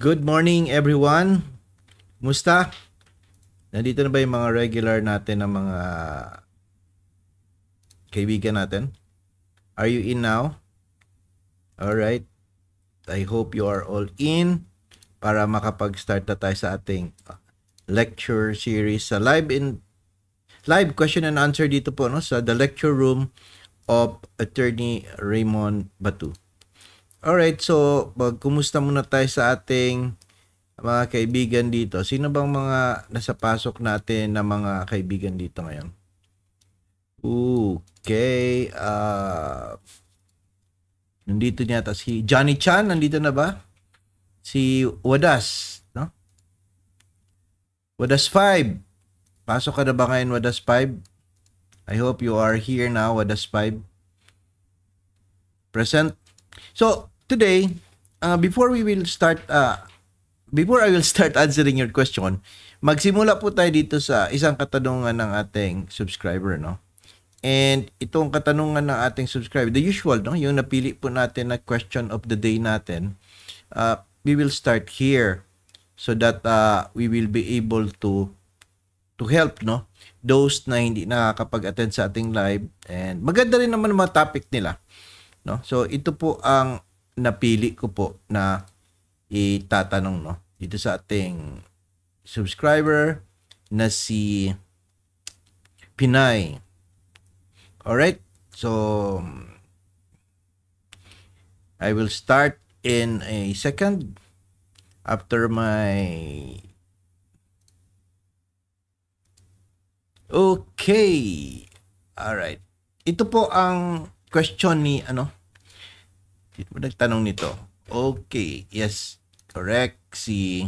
Good morning everyone. Musta? Nandito na ba yung mga regular natin ng mga kaibigan natin? Are you in now? All right. I hope you are all in para makapag-start na tayo sa ating uh, lecture series sa live in live question and answer dito po no sa the lecture room of attorney Raymond Batu. Alright, so kumusta muna tayo sa ating mga kaibigan dito. Sino bang mga nasa pasok natin na mga kaibigan dito ngayon? Okay. Uh, nandito ata si Johnny Chan. Nandito na ba? Si Wadas. No? Wadas 5. Pasok ka na ba ngayon, Wadas 5? I hope you are here now, Wadas 5. Present. So, today, uh, before we will start, uh, before I will start answering your question, magsimula po tayo dito sa isang katanungan ng ating subscriber, no? And itong katanungan ng ating subscriber, the usual, no? Yung napili po natin na question of the day natin, uh, we will start here so that uh, we will be able to to help, no? Those na hindi nakakapag-attend sa ating live. And maganda rin naman mga topic nila. No? So ito po ang napili ko po na itatanong no dito sa ating subscriber na si Pinay. Alright? So, I will start in a second after my... Okay. Alright. Ito po ang question ni ano nagtanong nito. Okay, yes, correct. Si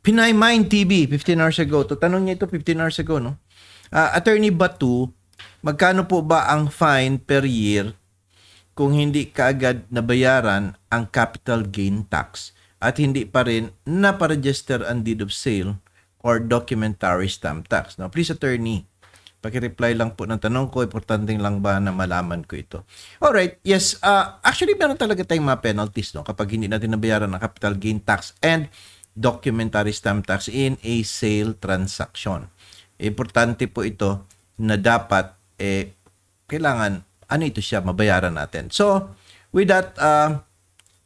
Pinay Mind TV, 15 hours ago. To, tanong niya ito 15 hours ago, no? Uh, Attorney Batu, magkano po ba ang fine per year kung hindi kaagad nabayaran ang capital gain tax at hindi pa rin na-register ang deed of sale or documentary stamp tax. No? please attorney, Paki-reply lang po ng tanong ko, importante lang ba na malaman ko ito? Alright, yes. Uh, actually, meron talaga tayong mga penalties no? kapag hindi natin nabayaran ang capital gain tax and documentary stamp tax in a sale transaction. Importante po ito na dapat eh, kailangan ano ito siya mabayaran natin. So, with that, uh,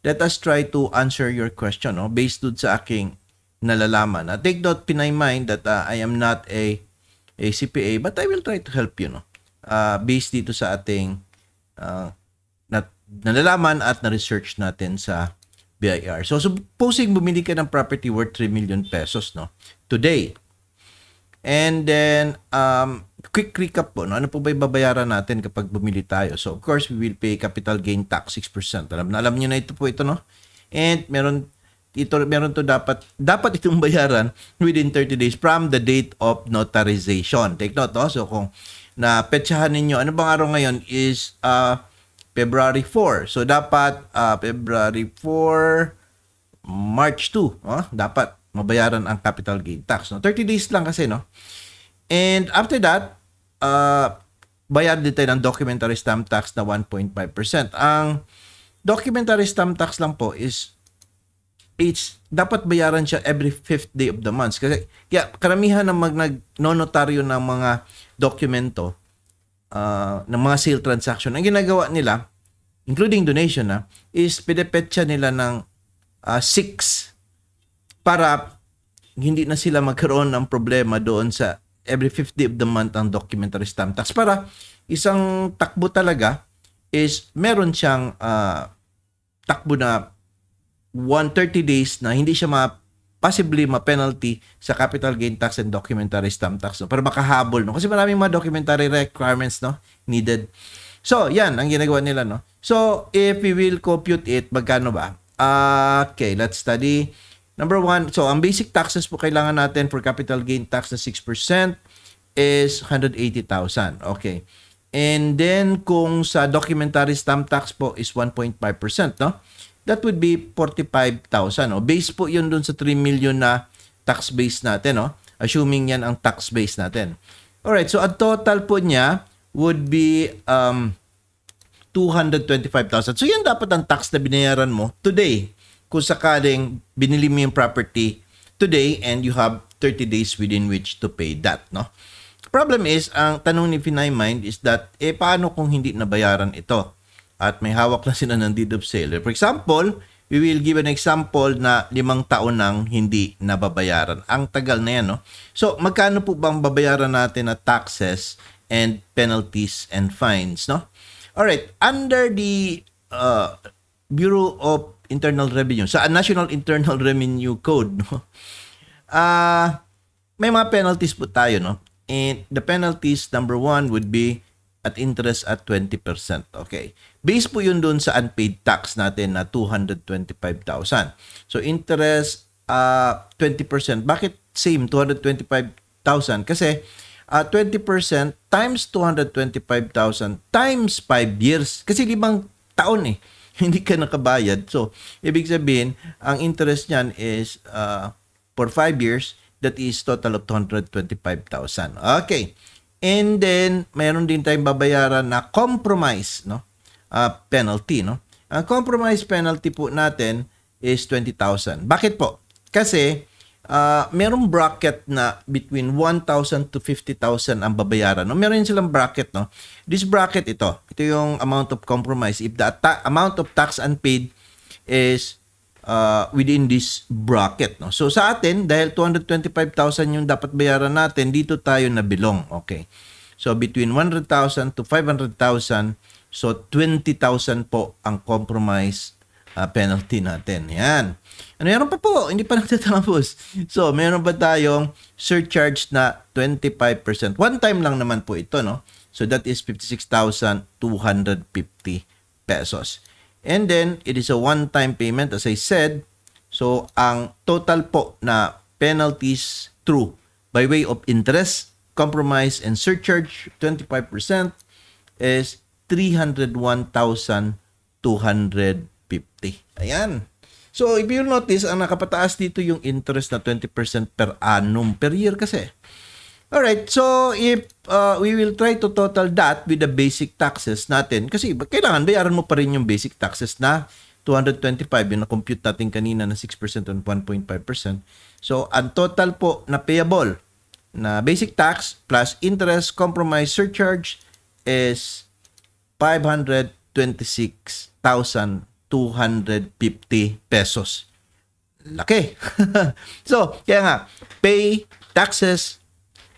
let us try to answer your question no? based dun sa aking nalalaman. Uh, take note, Pinay Mind, that uh, I am not a ACPA, but I will try to help you, no? Uh, based dito sa ating uh, nat- nalalaman at na-research natin sa BIR. So, supposing bumili ka ng property worth 3 million pesos, no? Today. And then, um, quick recap po, no? ano po ba ibabayaran natin kapag bumili tayo? So, of course, we will pay capital gain tax 6%. Alam na alam niyo na ito po ito, no? And meron ito meron to dapat dapat itong bayaran within 30 days from the date of notarization. Take note, no? so kung na petsahan ninyo, ano bang araw ngayon is uh, February 4. So dapat uh, February 4 March 2, no? dapat mabayaran ang capital gain tax. No? 30 days lang kasi, no? And after that, uh, bayad din tayo ng documentary stamp tax na 1.5%. Ang documentary stamp tax lang po is each dapat bayaran siya every fifth day of the month kasi kaya karamihan ng mag nag notaryo ng mga dokumento uh, ng mga sale transaction ang ginagawa nila including donation na ah, is pinepetsa nila ng 6 uh, ah, para hindi na sila magkaroon ng problema doon sa every day of the month ang documentary stamp tax para isang takbo talaga is meron siyang uh, takbo na 130 days na hindi siya ma possibly ma-penalty sa capital gain tax and documentary stamp tax. No? Pero makahabol, no? Kasi maraming mga documentary requirements, no? Needed. So, yan, ang ginagawa nila, no? So, if we will compute it, magkano ba? Ah, okay, let's study. Number one, so ang basic taxes po kailangan natin for capital gain tax na 6% is 180,000. Okay. And then, kung sa documentary stamp tax po is 1.5%, no? that would be 45,000. No? Base po yun dun sa 3 million na tax base natin. No? Oh. Assuming yan ang tax base natin. Alright, so ang total po niya would be um, 225,000. So yan dapat ang tax na binayaran mo today. Kung sakaling binili mo yung property today and you have 30 days within which to pay that. No? Problem is, ang tanong ni Finai Mind is that, eh paano kung hindi nabayaran ito? at may hawak na sila ng deed of sale. For example, we will give an example na limang taon nang hindi nababayaran. Ang tagal na yan, no? So, magkano po bang babayaran natin na taxes and penalties and fines, no? Alright, under the uh, Bureau of Internal Revenue, sa National Internal Revenue Code, no? Uh, may mga penalties po tayo, no? And the penalties, number one, would be at interest at 20%. Okay. Base po yun doon sa unpaid tax natin na 225,000. So interest uh, ah, 20%. Bakit same 225,000? Kasi uh, ah, 20% times 225,000 times 5 years. Kasi limang taon eh. Hindi ka nakabayad. So, ibig sabihin, ang interest niyan is uh, for 5 years, that is total of 225,000. Okay. And then, mayroon din tayong babayaran na compromise no? Uh, penalty. No? Ang compromise penalty po natin is 20,000. Bakit po? Kasi uh, merong bracket na between 1,000 to 50,000 ang babayaran. No? Meron silang bracket. No? This bracket, ito. Ito yung amount of compromise. If the amount of tax unpaid is uh, within this bracket. No? So sa atin, dahil 225,000 yung dapat bayaran natin, dito tayo nabilong. Okay. So between 100,000 to 500,000, so 20,000 po ang compromise uh, penalty natin. Yan. Ano meron pa po? Hindi pa natatapos. So meron pa tayong surcharge na 25%. One time lang naman po ito, no? So that is 56,250 pesos. And then, it is a one-time payment as I said. So, ang total po na penalties through by way of interest, compromise, and surcharge, 25% is 301,250. Ayan. So, if you notice, ang nakapataas dito yung interest na 20% per annum per year kasi. All right, so if uh, we will try to total that with the basic taxes natin kasi kailangan bayaran mo pa rin yung basic taxes na 225 yung na-compute natin kanina na 6% on 1.5%. So, ang total po na payable na basic tax plus interest compromise surcharge is 526,250 pesos. Laki. so, kaya nga, pay taxes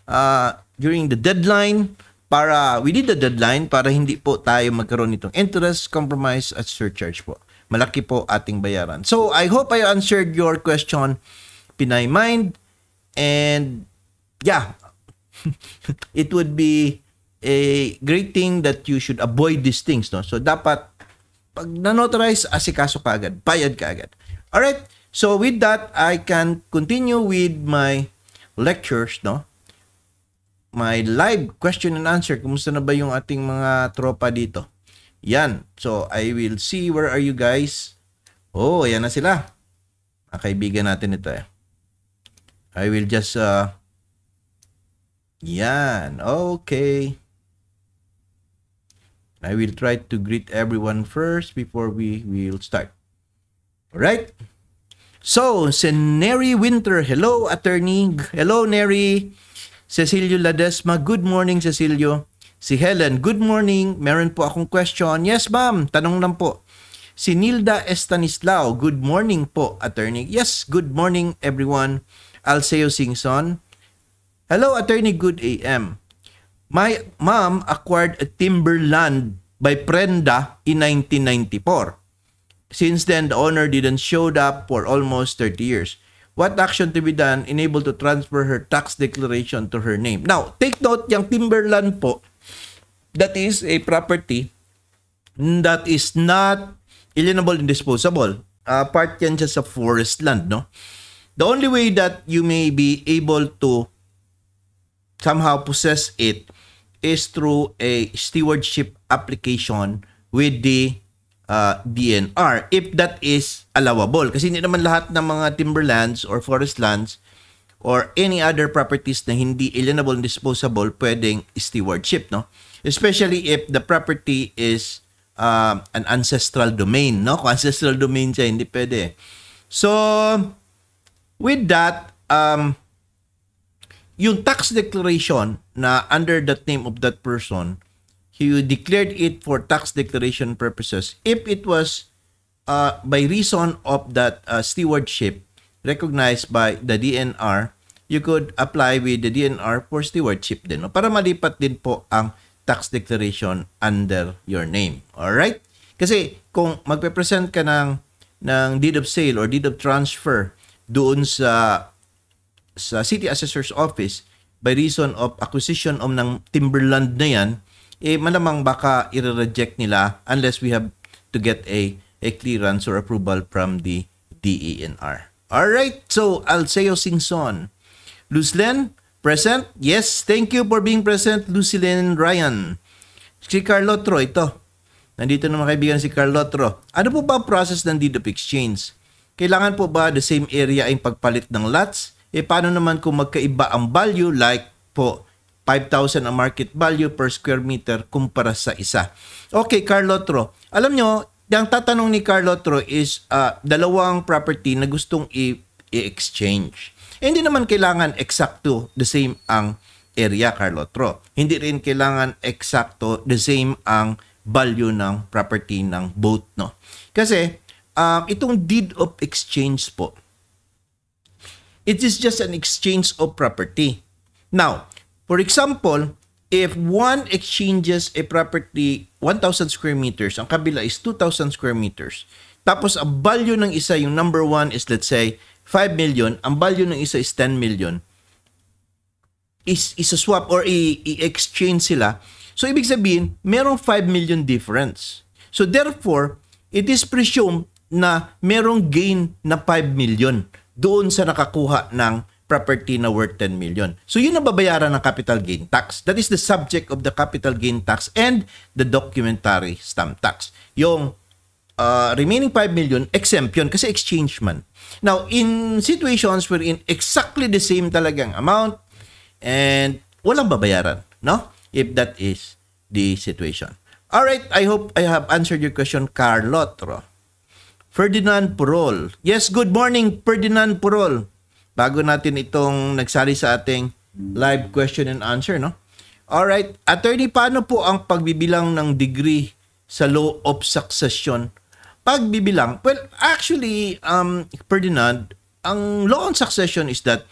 uh, during the deadline para we did the deadline para hindi po tayo magkaroon nitong interest, compromise at surcharge po. Malaki po ating bayaran. So I hope I answered your question Pinay Mind and yeah, it would be a great thing that you should avoid these things. No? So dapat pag na-notarize, asikaso ka agad. Bayad ka agad. right so with that, I can continue with my lectures. No? my live question and answer. Kumusta na ba yung ating mga tropa dito? Yan. So, I will see where are you guys. Oh, ayan na sila. Mga kaibigan natin ito eh. I will just, uh, yan. Okay. I will try to greet everyone first before we will start. Alright? So, si Neri Winter. Hello, attorney. Hello, Neri. Cecilio Ladesma. Good morning, Cecilio. Si Helen, good morning. Meron po akong question. Yes, ma'am. Tanong lang po. Si Nilda Estanislao, good morning po, attorney. Yes, good morning, everyone. Alceo Singson. Hello, attorney. Good AM. My mom acquired a timberland by Prenda in 1994. Since then, the owner didn't showed up for almost 30 years what action to be done enable to transfer her tax declaration to her name. Now, take note yung timberland po, that is a property that is not alienable and disposable. Uh, ah, part yan siya sa forest land, no? The only way that you may be able to somehow possess it is through a stewardship application with the uh, ah, BNR if that is allowable. Kasi hindi naman lahat ng mga timberlands or forest lands or any other properties na hindi alienable and disposable pwedeng stewardship, no? Especially if the property is uh, an ancestral domain, no? Kung ancestral domain siya, hindi pwede. So, with that, um, yung tax declaration na under that name of that person you declared it for tax declaration purposes. If it was uh, by reason of that uh, stewardship recognized by the DNR, you could apply with the DNR for stewardship din. No? Para malipat din po ang tax declaration under your name. Alright? Kasi kung magpe-present ka ng, ng deed of sale or deed of transfer doon sa sa City Assessor's Office by reason of acquisition of ng timberland na yan, eh malamang baka i-reject nila unless we have to get a, a clearance or approval from the DENR. All right, so Alceo Singson. Luzlen, present? Yes, thank you for being present, and Ryan. Si Carlotro, ito. Nandito naman kaibigan si Carlotro. Ano po ba ang process ng deed of exchange? Kailangan po ba the same area ang pagpalit ng lots? E paano naman kung magkaiba ang value like po 5,000 ang market value per square meter kumpara sa isa. Okay, Carlotro. Alam nyo, ang tatanong ni Carlotro is uh, dalawang property na gustong i-exchange. hindi naman kailangan eksakto the same ang area, Carlotro. Hindi rin kailangan eksakto the same ang value ng property ng both. No? Kasi um, itong deed of exchange po, it is just an exchange of property. Now, For example, if one exchanges a property 1,000 square meters, ang kabila is 2,000 square meters. Tapos ang value ng isa, yung number one is let's say 5 million, ang value ng isa is 10 million. Is isa-swap or i-exchange sila. So ibig sabihin, merong 5 million difference. So therefore, it is presumed na merong gain na 5 million doon sa nakakuha ng property na worth 10 million. So yun ang babayaran ng capital gain tax. That is the subject of the capital gain tax and the documentary stamp tax. Yung uh, remaining 5 million, exemption kasi exchange man. Now, in situations wherein exactly the same talagang amount and walang babayaran, no? If that is the situation. All right, I hope I have answered your question, Carlotro. Ferdinand Purol. Yes, good morning, Ferdinand Purol bago natin itong nagsari sa ating live question and answer, no? All right, attorney, paano po ang pagbibilang ng degree sa law of succession? Pagbibilang, well, actually, um, Ferdinand, ang law on succession is that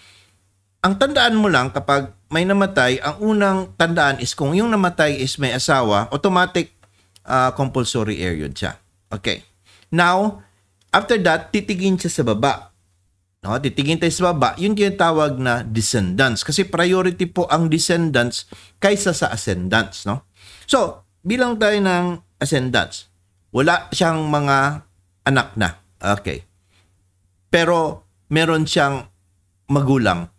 ang tandaan mo lang kapag may namatay, ang unang tandaan is kung yung namatay is may asawa, automatic uh, compulsory heir yun siya. Okay. Now, after that, titigin siya sa baba. No, titingin tayo sa baba, yun yung tawag na descendants. Kasi priority po ang descendants kaysa sa ascendants. No? So, bilang tayo ng ascendants, wala siyang mga anak na. Okay. Pero meron siyang magulang.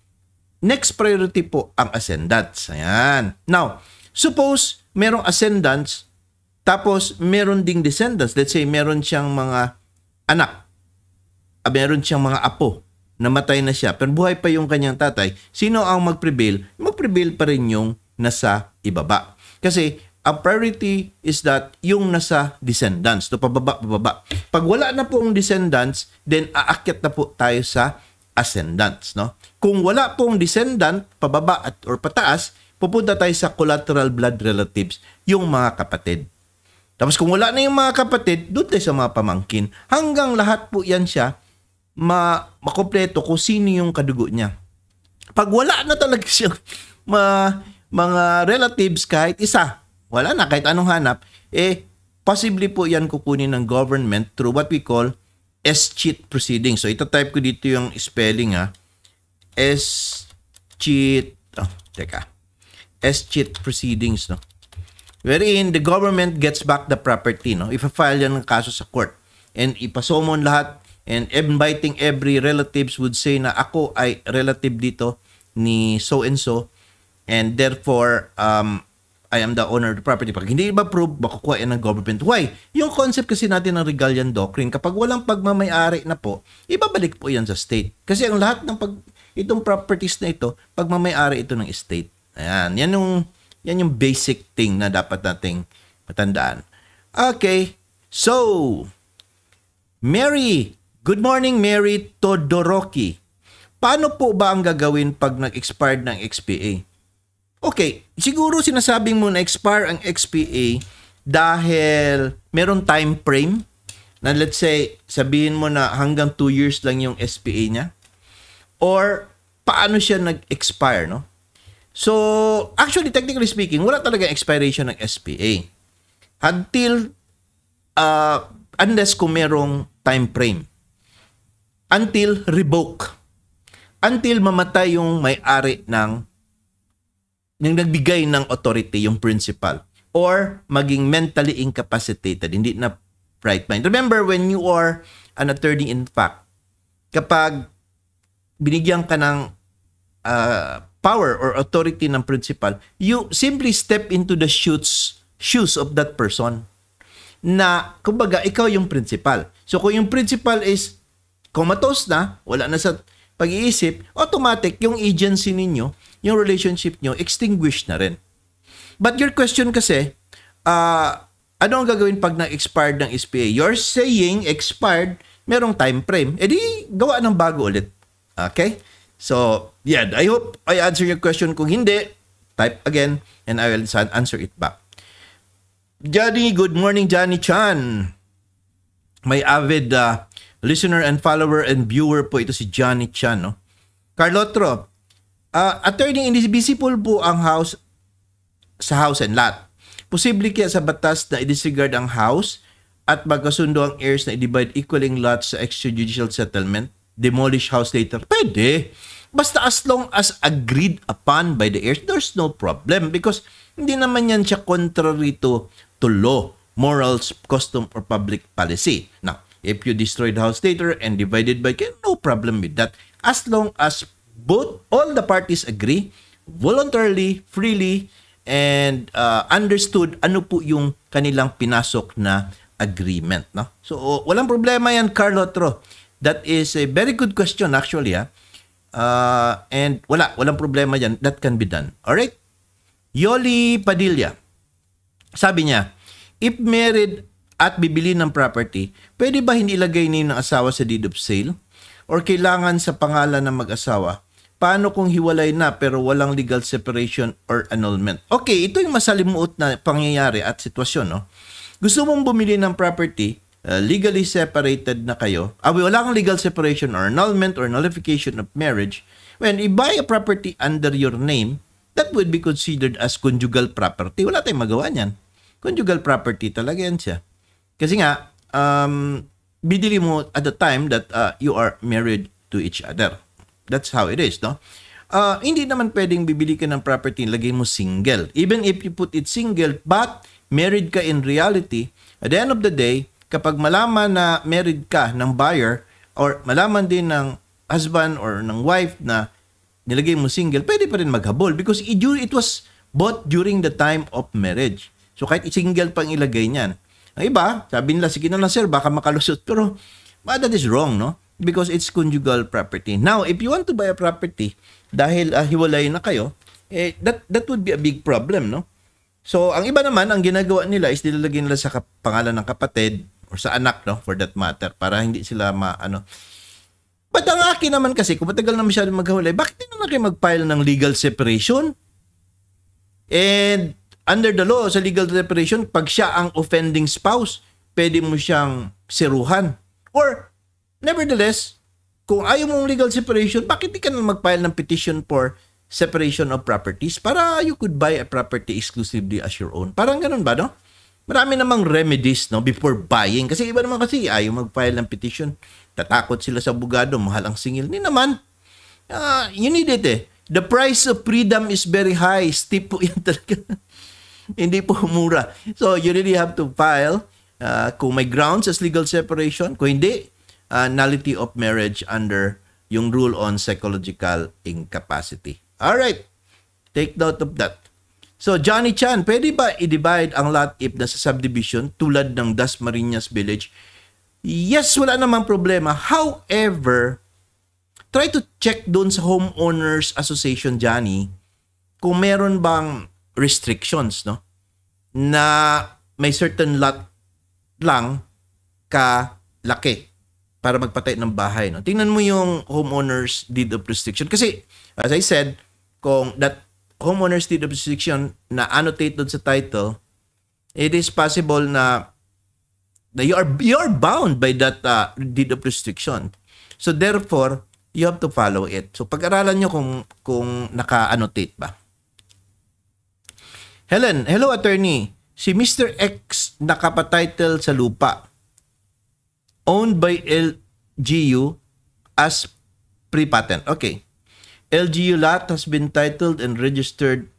Next priority po ang ascendants. Ayan. Now, suppose merong ascendants, tapos meron ding descendants. Let's say meron siyang mga anak. Ah, meron siyang mga apo namatay na siya, pero buhay pa yung kanyang tatay, sino ang mag-prevail? Mag-prevail pa rin yung nasa ibaba. Kasi a priority is that yung nasa descendants, to pababa, pababa. Pag wala na po ang descendants, then aakyat na po tayo sa ascendants. No? Kung wala pong descendant, pababa at or pataas, pupunta tayo sa collateral blood relatives, yung mga kapatid. Tapos kung wala na yung mga kapatid, doon tayo sa mga pamangkin. Hanggang lahat po yan siya ma makompleto kung sino yung kadugo niya. Pag wala na talaga siyang ma, mga relatives kahit isa, wala na kahit anong hanap, eh possibly po yan kukunin ng government through what we call S-cheat proceeding. So type ko dito yung spelling ha. Ah. S-cheat, oh, teka. S-cheat proceedings no. Wherein the government gets back the property no. If a file yan ng kaso sa court and ipasomon lahat and inviting every relatives would say na ako ay relative dito ni so and so and therefore um, I am the owner of the property. Pag hindi ba prove, makukuha yan ng government. Why? Yung concept kasi natin ng Regalian Doctrine, kapag walang pagmamayari na po, ibabalik po yan sa state. Kasi ang lahat ng pag, itong properties na ito, pagmamayari ito ng state. Ayan, yan yung, yan yung basic thing na dapat nating matandaan. Okay, so, Mary Good morning, Mary Todoroki. Paano po ba ang gagawin pag nag-expired ng XPA? Okay, siguro sinasabing mo na expire ang XPA dahil meron time frame na let's say sabihin mo na hanggang 2 years lang yung SPA niya or paano siya nag-expire no so actually technically speaking wala talaga expiration ng SPA until uh, unless kung merong time frame until revoke. Until mamatay yung may-ari ng yung nagbigay ng authority, yung principal. Or maging mentally incapacitated, hindi na right mind. Remember, when you are an attorney in fact, kapag binigyan ka ng uh, power or authority ng principal, you simply step into the shoes, shoes of that person. Na, kumbaga, ikaw yung principal. So, kung yung principal is komatos na, wala na sa pag-iisip, automatic yung agency ninyo, yung relationship nyo, extinguished na rin. But your question kasi, uh, ano ang gagawin pag na-expired ng SPA? You're saying expired, merong time frame. E di, gawa ng bago ulit. Okay? So, yeah, I hope I answer your question. Kung hindi, type again and I will answer it back. Johnny, good morning, Johnny Chan. May avid uh, Listener and follower and viewer po ito si Johnny Chan. No? Carlotro, uh, attorney invisible po ang house sa house and lot. Posible kaya sa batas na i-disregard ang house at magkasundo ang heirs na i-divide equaling lot sa extrajudicial settlement, demolish house later? Pwede. Basta as long as agreed upon by the heirs, there's no problem because hindi naman yan siya contrary to, to law, morals, custom, or public policy. Now, If you destroy the house later and divided by kin, no problem with that. As long as both all the parties agree voluntarily, freely, and uh, understood ano po yung kanilang pinasok na agreement. No? So, walang problema yan, Carlo Tro. That is a very good question actually. Ha? Ah. Uh, and wala, walang problema yan. That can be done. Alright? Yoli Padilla. Sabi niya, if married at bibili ng property, pwede ba hindi ilagay name ng asawa sa deed of sale? Or kailangan sa pangalan ng mag-asawa? Paano kung hiwalay na pero walang legal separation or annulment? Okay, ito yung masalimuot na pangyayari at sitwasyon. No? Gusto mong bumili ng property, uh, legally separated na kayo, ah, wala kang legal separation or annulment or nullification of marriage, when you buy a property under your name, that would be considered as conjugal property. Wala tayong magawa niyan. Conjugal property talaga yan siya. Kasi nga, um, bidili mo at the time that uh, you are married to each other. That's how it is, no? Uh, hindi naman pwedeng bibili ka ng property, lagay mo single. Even if you put it single, but married ka in reality, at the end of the day, kapag malaman na married ka ng buyer, or malaman din ng husband or ng wife na nilagay mo single, pwede pa rin maghabol because it was bought during the time of marriage. So kahit single pang ilagay niyan, ang iba, sabi nila, sige na lang sir, baka makalusot. Pero but that is wrong, no? Because it's conjugal property. Now, if you want to buy a property, dahil uh, hiwalay na kayo, eh, that, that would be a big problem, no? So, ang iba naman, ang ginagawa nila is nilalagay nila sa pangalan ng kapatid or sa anak, no? For that matter, para hindi sila ma, ano, But ang akin naman kasi, kung matagal na masyado maghiwalay, bakit hindi na kayo mag-file ng legal separation? And under the law, sa legal reparation, pag siya ang offending spouse, pwede mo siyang siruhan. Or, nevertheless, kung ayaw mong legal separation, bakit di ka nang mag-file ng petition for separation of properties para you could buy a property exclusively as your own? Parang ganun ba, no? Marami namang remedies no before buying kasi iba naman kasi ayaw mag-file ng petition. Tatakot sila sa abogado, mahal ang singil. Ni naman, uh, you need it eh. The price of freedom is very high. Steep po yan talaga hindi po mura. So you really have to file uh, kung may grounds as legal separation, kung hindi, uh, nullity of marriage under yung rule on psychological incapacity. All right. Take note of that. So, Johnny Chan, pwede ba i-divide ang lot if nasa subdivision tulad ng Dasmariñas Village? Yes, wala namang problema. However, try to check doon sa homeowners association, Johnny, kung meron bang restrictions, no? Na may certain lot lang ka laki para magpatay ng bahay, no? Tingnan mo yung homeowners deed of restriction kasi as I said, kung that homeowners deed of restriction na annotated doon sa title, it is possible na na you are you are bound by that uh, deed of restriction. So therefore, you have to follow it. So pag-aralan niyo kung kung naka-annotate ba. Helen, hello attorney. Si Mr. X nakapatitle sa lupa owned by LGU as pre-patent. Okay. LGU lot has been titled and registered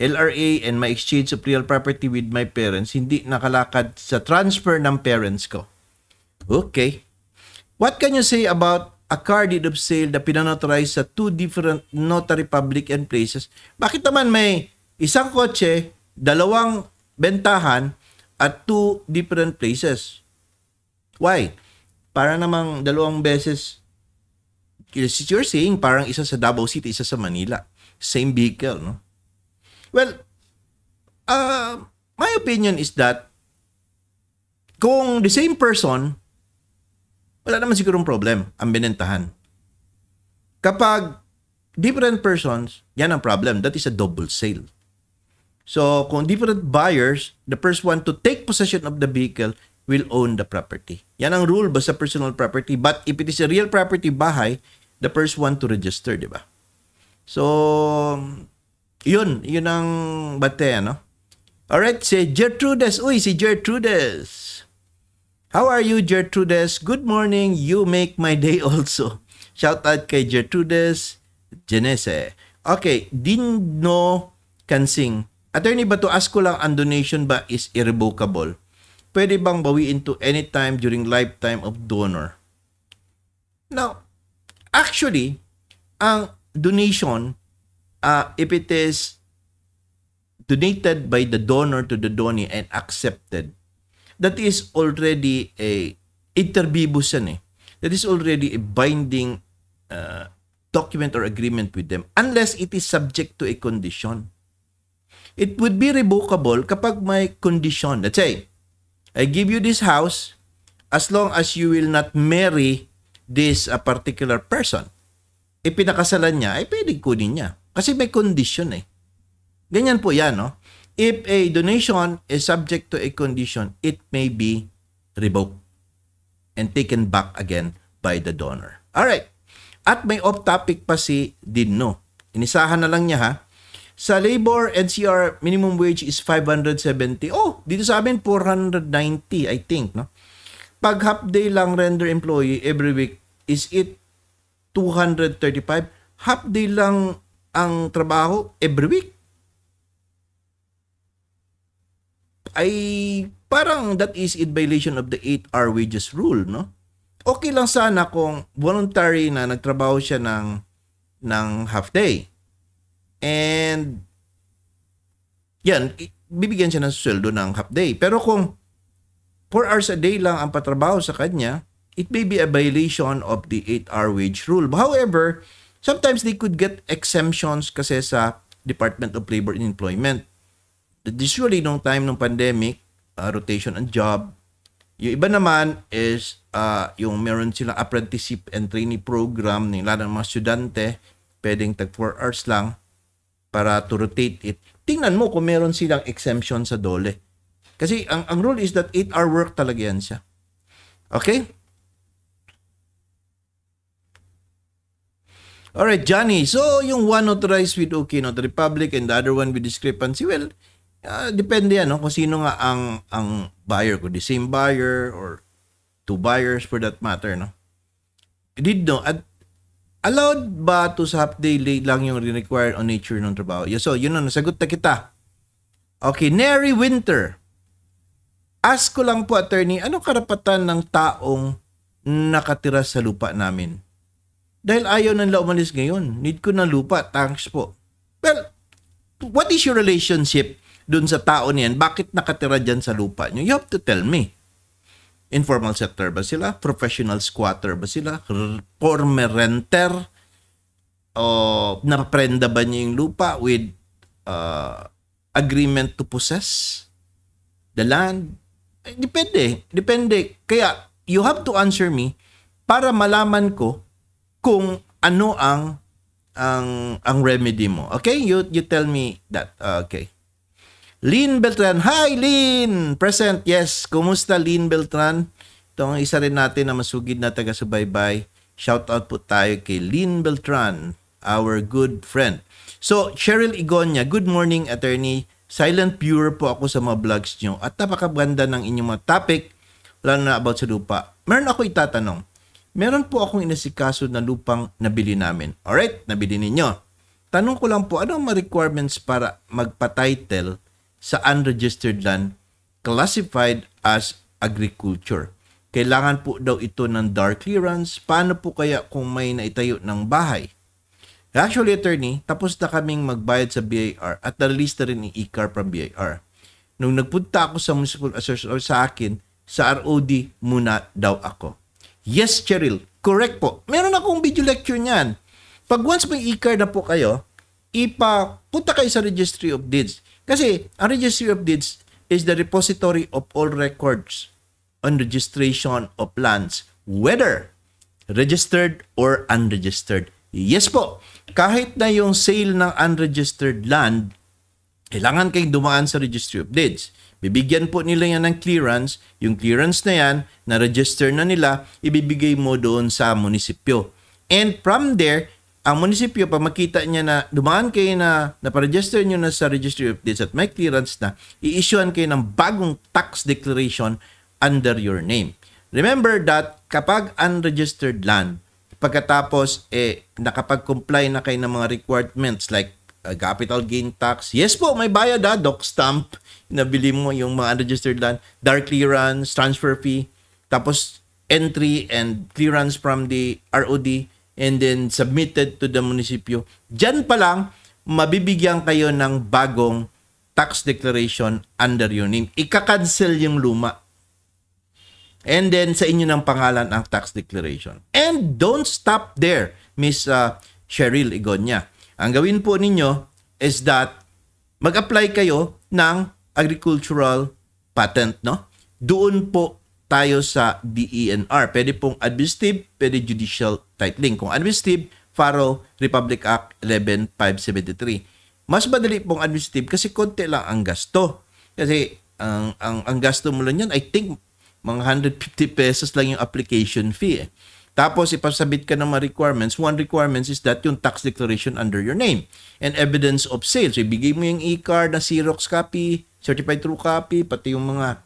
LRA and my exchange of real property with my parents hindi nakalakad sa transfer ng parents ko. Okay. What can you say about a car deed of sale na pinanotorize sa two different notary public and places? Bakit naman may Isang kotse, dalawang bentahan at two different places. Why? Para namang dalawang beses you're saying parang isa sa Davao City, isa sa Manila. Same vehicle, no? Well, uh, my opinion is that kung the same person, wala naman sigurong problem ang binentahan. Kapag different persons, yan ang problem. That is a double sale. So, kung different buyers, the first one to take possession of the vehicle will own the property. Yan ang rule ba sa personal property. But if it is a real property, bahay, the first one to register, di ba? So, yun. Yun ang bate, ano? Alright, si Gertrudes. Uy, si Gertrudes. How are you, Gertrudes? Good morning. You make my day also. Shout out kay Gertrudes Genese. Okay, Dino Kansing. Attorney Bato, ask ko lang, ang donation ba is irrevocable? Pwede bang bawiin to anytime during lifetime of donor? Now, actually, ang donation, uh, if it is donated by the donor to the donee and accepted, that is already a inter vivos yan eh. That is already a binding uh, document or agreement with them unless it is subject to a condition. It would be revocable kapag may condition. Let's say, I give you this house as long as you will not marry this a uh, particular person. Ipinakasalan e, niya, ay pwedeng kunin niya. Kasi may condition eh. Ganyan po yan, no? If a donation is subject to a condition, it may be revoked and taken back again by the donor. All right. At may off-topic pa si Dino. Inisahan na lang niya ha. Sa labor, NCR, minimum wage is 570. Oh, dito sa amin, 490, I think, no? Pag half day lang render employee every week, is it 235? Half day lang ang trabaho every week? Ay, parang that is in violation of the 8-hour wages rule, no? Okay lang sana kung voluntary na nagtrabaho siya ng, ng half day And yan, bibigyan siya ng sweldo ng half day. Pero kung 4 hours a day lang ang patrabaho sa kanya, it may be a violation of the 8-hour wage rule. However, sometimes they could get exemptions kasi sa Department of Labor and Employment. Usually, nung time ng pandemic, uh, rotation and job, yung iba naman is uh, yung meron silang apprenticeship and trainee program nila ng mga estudyante, pwedeng tag 4 hours lang para to rotate it. Tingnan mo kung meron silang exemption sa dole. Kasi ang, ang rule is that 8-hour work talaga yan siya. Okay? Alright, Johnny. So, yung one authorized with OK, not the Republic, and the other one with discrepancy, well, uh, depende yan, no? kung sino nga ang, ang buyer ko. The same buyer or two buyers for that matter, no? Did no? At allowed ba to half day late lang yung required on nature ng trabaho? Yeah, so, yun ang nasagot na kita. Okay, Neri Winter. Ask ko lang po, attorney, ano karapatan ng taong nakatira sa lupa namin? Dahil ayaw nang umalis ngayon. Need ko ng lupa. Thanks po. Well, what is your relationship dun sa tao niyan? Bakit nakatira dyan sa lupa niyo? You have to tell me informal sector ba sila, professional squatter ba sila, former renter, o naprenda ba niya yung lupa with uh, agreement to possess the land? Eh, depende. Depende. Kaya, you have to answer me para malaman ko kung ano ang ang ang remedy mo. Okay? You you tell me that. Uh, okay. Lynn Beltran. Hi, Lynn! Present, yes. Kumusta, Lynn Beltran? Ito ang isa rin natin na masugid na taga-subaybay. Shout out po tayo kay Lynn Beltran, our good friend. So, Cheryl Igonia, good morning, attorney. Silent viewer po ako sa mga vlogs nyo at napakaganda ng inyong mga topic, lalo na about sa lupa. Meron ako itatanong. Meron po akong inasikaso na lupang nabili namin. Alright, nabili ninyo. Tanong ko lang po, ano ang requirements para magpa-title sa unregistered land classified as agriculture. Kailangan po daw ito ng dark clearance. Paano po kaya kung may naitayo ng bahay? Actually, attorney, tapos na kaming magbayad sa BIR at na-release na rin yung ICAR e from BIR. Nung nagpunta ako sa Municipal Association sa akin, sa ROD muna daw ako. Yes, Cheryl, correct po. Meron akong video lecture niyan. Pag once may e-car na po kayo, ipa punta kayo sa Registry of Deeds kasi ang Registry of Deeds is the repository of all records on registration of lands, whether registered or unregistered. Yes po, kahit na yung sale ng unregistered land, kailangan kayong dumaan sa Registry of Deeds. Bibigyan po nila yan ng clearance. Yung clearance na yan, na-register na nila, ibibigay mo doon sa munisipyo. And from there, ang munisipyo, pag makita niya na dumaan kayo na naparegister nyo na sa Registry of Deeds at may clearance na, i-issuean kayo ng bagong tax declaration under your name. Remember that kapag unregistered land, pagkatapos eh, nakapag-comply na kayo ng mga requirements like uh, capital gain tax, yes po, may bayad ha, ah, doc stamp, nabili mo yung mga unregistered land, dark clearance, transfer fee, tapos entry and clearance from the ROD, and then submitted to the munisipyo. Diyan pa lang, mabibigyan kayo ng bagong tax declaration under your name. Ika-cancel yung luma. And then sa inyo ng pangalan ang tax declaration. And don't stop there, Miss uh, Cheryl Igonya. Ang gawin po ninyo is that mag-apply kayo ng agricultural patent, no? Doon po tayo sa DENR. Pwede pong administrative, pwede judicial titling. Kung administrative, Faro Republic Act 11573. Mas madali pong administrative kasi konti lang ang gasto. Kasi ang ang, ang gasto mo lang yan, I think mga 150 pesos lang yung application fee. Eh. Tapos ipasabit ka ng mga requirements. One requirements is that yung tax declaration under your name and evidence of sale. So ibigay mo yung e-card na Xerox copy, certified true copy, pati yung mga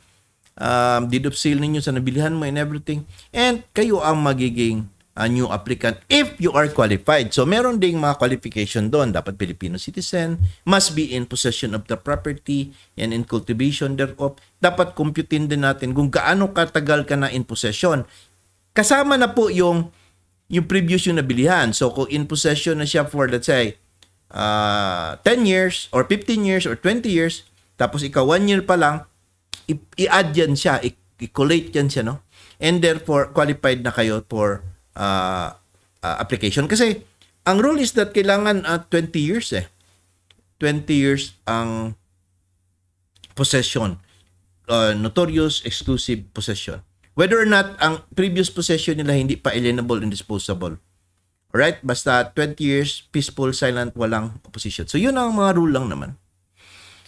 um, deed of sale ninyo sa nabilihan mo and everything. And kayo ang magiging a uh, new applicant if you are qualified. So meron ding mga qualification doon. Dapat Filipino citizen, must be in possession of the property and in cultivation thereof. Dapat computein din natin kung gaano katagal ka na in possession. Kasama na po yung yung previous yung nabilihan. So kung in possession na siya for let's say uh, 10 years or 15 years or 20 years, tapos ikaw 1 year pa lang, i-add yan siya, i-collate yan siya, no? And therefore, qualified na kayo for uh, uh, application. Kasi, ang rule is that kailangan uh, ah, 20 years eh. 20 years ang possession. Uh, notorious exclusive possession. Whether or not ang previous possession nila hindi pa alienable and disposable. Alright? Basta 20 years, peaceful, silent, walang opposition. So, yun ang mga rule lang naman.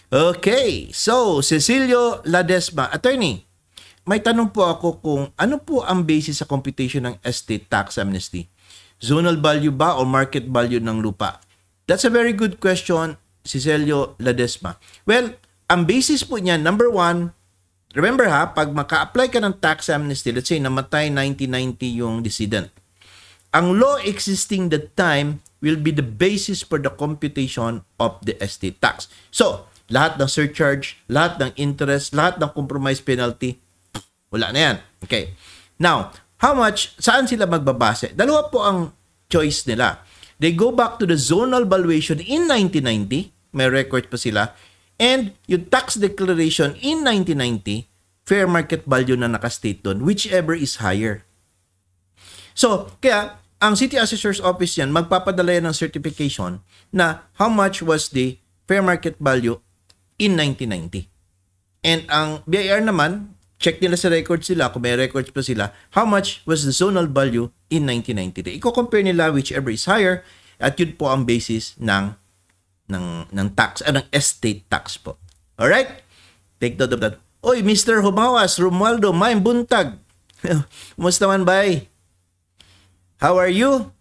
Okay, so Cecilio Ladesma, attorney, may tanong po ako kung ano po ang basis sa computation ng estate tax amnesty? Zonal value ba o market value ng lupa? That's a very good question, Cecilio Ladesma. Well, ang basis po niya, number one, remember ha, pag maka-apply ka ng tax amnesty, let's say namatay 1990 yung decedent, ang law existing that time will be the basis for the computation of the estate tax. So, lahat ng surcharge, lahat ng interest, lahat ng compromise penalty, wala na yan. Okay. Now, how much, saan sila magbabase? Dalawa po ang choice nila. They go back to the zonal valuation in 1990, may record pa sila, and yung tax declaration in 1990, fair market value na nakastate doon, whichever is higher. So, kaya, ang City Assessor's Office yan, magpapadala yan ng certification na how much was the fair market value in 1990. And ang BIR naman, check nila sa records sila, kung may records pa sila, how much was the zonal value in 1990. Iko-compare nila whichever is higher at yun po ang basis ng ng ng tax, ah, ng estate tax po. All right? Take note of that. Oy, Mr. Humawas, Romualdo, Maim Buntag. Kumusta man, bay? How are you?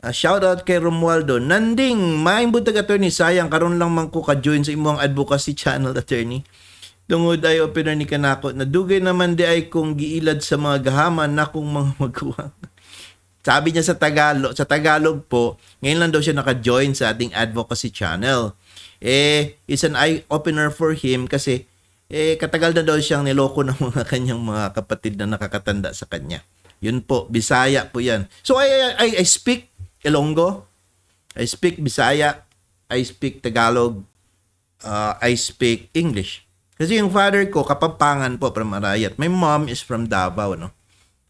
Uh, ah, shout out kay Romualdo. Nanding, taga attorney, sayang karon lang man ko ka-join sa imong advocacy channel attorney. Tungod ay opener ni kanako na dugay naman di ay kung giilad sa mga gahaman na kung mga magkuhang. Sabi niya sa Tagalog, sa Tagalog po, ngayon lang daw siya naka-join sa ating advocacy channel. Eh, it's an eye-opener for him kasi eh, katagal na daw siyang niloko ng mga kanyang mga kapatid na nakakatanda sa kanya. Yun po, Bisaya po yan. So, I, I, I speak Ilonggo. I speak Bisaya. I speak Tagalog. Uh, I speak English. Kasi yung father ko, kapampangan po from Arayat. My mom is from Davao, no?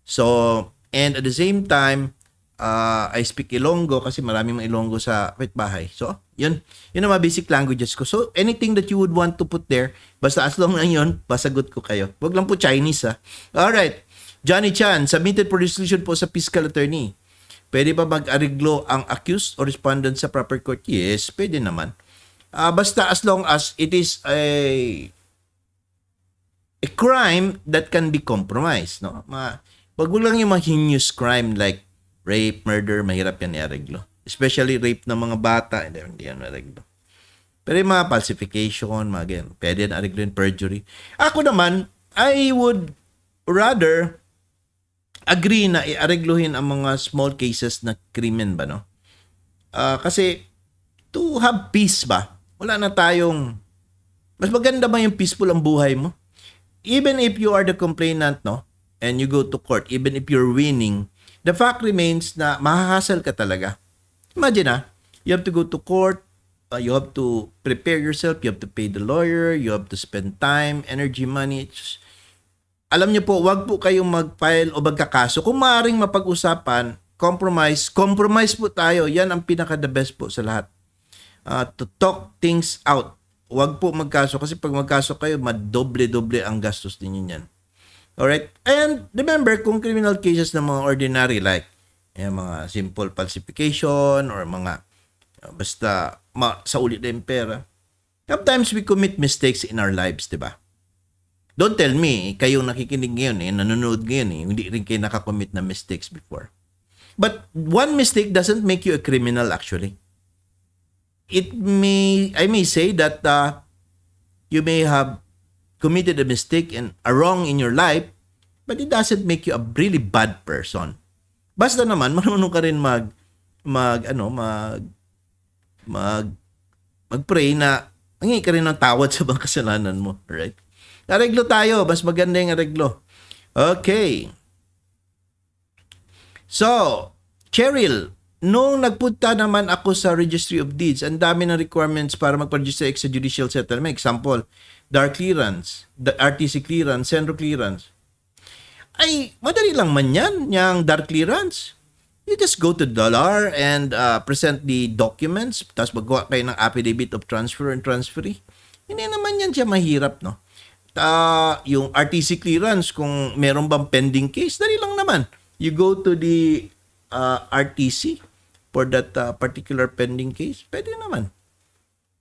So, and at the same time, uh, I speak Ilonggo kasi maraming mga Ilonggo sa wait, bahay. So, yun. Yun ang mga basic languages ko. So, anything that you would want to put there, basta as long lang yun, pasagot ko kayo. Wag lang po Chinese, ha? Alright. Johnny Chan, submitted for resolution po sa fiscal attorney. Pwede ba mag-ariglo ang accused or respondent sa proper court? Yes, pwede naman. Uh, basta as long as it is a a crime that can be compromised, no? Ma wag lang yung mga heinous crime like rape, murder, mahirap yan i-ariglo. Especially rape ng mga bata, hindi, hindi yan ariglo. Pero yung mga falsification, mga ganyan, pwede yan ariglo in perjury. Ako naman, I would rather agree na iaregluhin ang mga small cases na krimen ba, no? Uh, kasi to have peace ba? Wala na tayong... Mas maganda ba yung peaceful ang buhay mo? Even if you are the complainant, no? And you go to court, even if you're winning, the fact remains na mahahassle ka talaga. Imagine ah, you have to go to court, uh, you have to prepare yourself, you have to pay the lawyer, you have to spend time, energy, money. It's, alam niyo po, wag po kayong mag-file o magkakaso. Kung maaring mapag-usapan, compromise, compromise po tayo. Yan ang pinaka-the best po sa lahat. Uh, to talk things out. Wag po magkaso kasi pag magkaso kayo, madoble-doble ang gastos ninyo niyan. Alright? And remember, kung criminal cases na mga ordinary like yung mga simple falsification or mga ah, basta ma, sa ulit na yung pera, sometimes we commit mistakes in our lives, di ba? Don't tell me, kayong nakikinig ngayon eh, nanonood ngayon eh, hindi rin kayo nakakommit na mistakes before. But one mistake doesn't make you a criminal actually. It may, I may say that uh, you may have committed a mistake and a wrong in your life, but it doesn't make you a really bad person. Basta naman, marunong ka rin mag, mag, ano, mag, mag, mag-pray na, nangyay ka rin ng tawad sa mga kasalanan mo, right? Areglo tayo. Mas maganda yung areglo. Okay. So, Cheryl, nung nagpunta naman ako sa Registry of Deeds, ang dami ng requirements para mag-register extrajudicial settlement. Example, dark clearance, the RTC clearance, Senro clearance. Ay, madali lang man yan, yung dark clearance. You just go to dollar and uh, present the documents, tapos magawa kayo ng affidavit of transfer and transferee. Hindi naman yan siya mahirap, no? uh, yung RTC clearance, kung meron bang pending case, dali lang naman. You go to the uh, ah, RTC for that uh, particular pending case, pwede naman.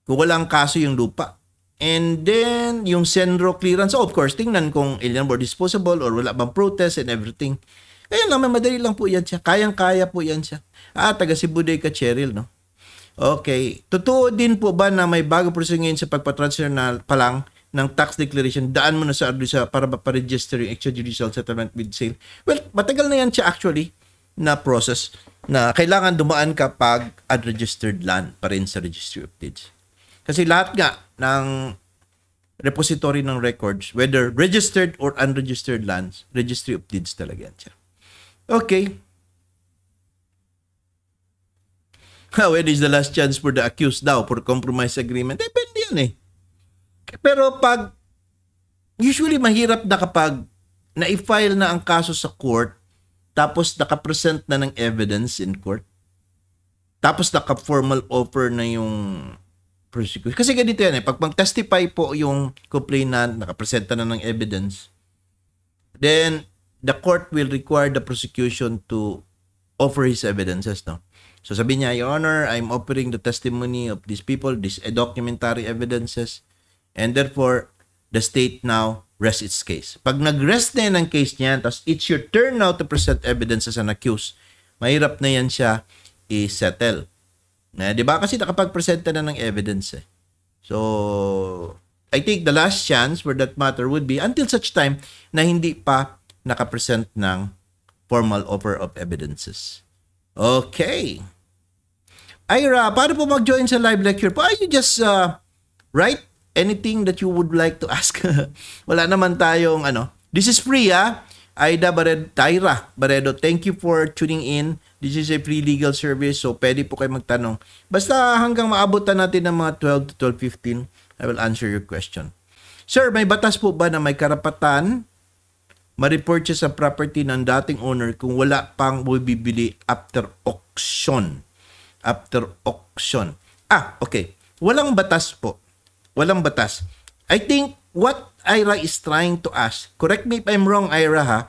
Kung walang kaso yung lupa. And then, yung Senro clearance, of course, tingnan kung alien board disposable or wala bang protest and everything. Ayun lang, may madali lang po yan siya. Kayang-kaya po yan siya. Ah, taga Cebu Day ka, Cheryl, no? Okay. Totoo din po ba na may bago proseso ngayon sa pagpa pagpatransfer na lang? ng tax declaration, daan mo na sa RDSA para pa-register yung extrajudicial settlement with sale. Well, matagal na yan siya actually na process na kailangan dumaan ka pag unregistered land pa rin sa Registry of Deeds. Kasi lahat nga ng repository ng records, whether registered or unregistered lands, Registry of Deeds talaga yan siya. Okay. When is the last chance for the accused daw for compromise agreement? Depende yan eh. Pero pag, usually mahirap na kapag na-file na ang kaso sa court, tapos naka-present na ng evidence in court, tapos naka-formal offer na yung prosecution. Kasi ganito yan eh, pag mag-testify po yung complainant, naka nakapresenta na ng evidence, then the court will require the prosecution to offer his evidences, no? So sabi niya, Your Honor, I'm offering the testimony of these people, these documentary evidences. And therefore, the state now rests its case. Pag nag-rest na yan ang case niya, tapos it's your turn now to present evidence as an accused, mahirap na yan siya i-settle. Na, di ba? Kasi nakapag-presenta na ng evidence eh. So, I think the last chance for that matter would be until such time na hindi pa nakapresent ng formal offer of evidences. Okay. Ira, paano po mag-join sa live lecture po? Ah, you just uh, write anything that you would like to ask? Wala naman tayong ano. This is free ah. Aida Bared, Tyra Baredo, thank you for tuning in. This is a free legal service so pwede po kayo magtanong. Basta hanggang maabutan natin ng mga 12 to 12.15, I will answer your question. Sir, may batas po ba na may karapatan ma-repurchase ang property ng dating owner kung wala pang bibili after auction? After auction. Ah, okay. Walang batas po Walang batas. I think what Ira is trying to ask, correct me if I'm wrong, Ira ha,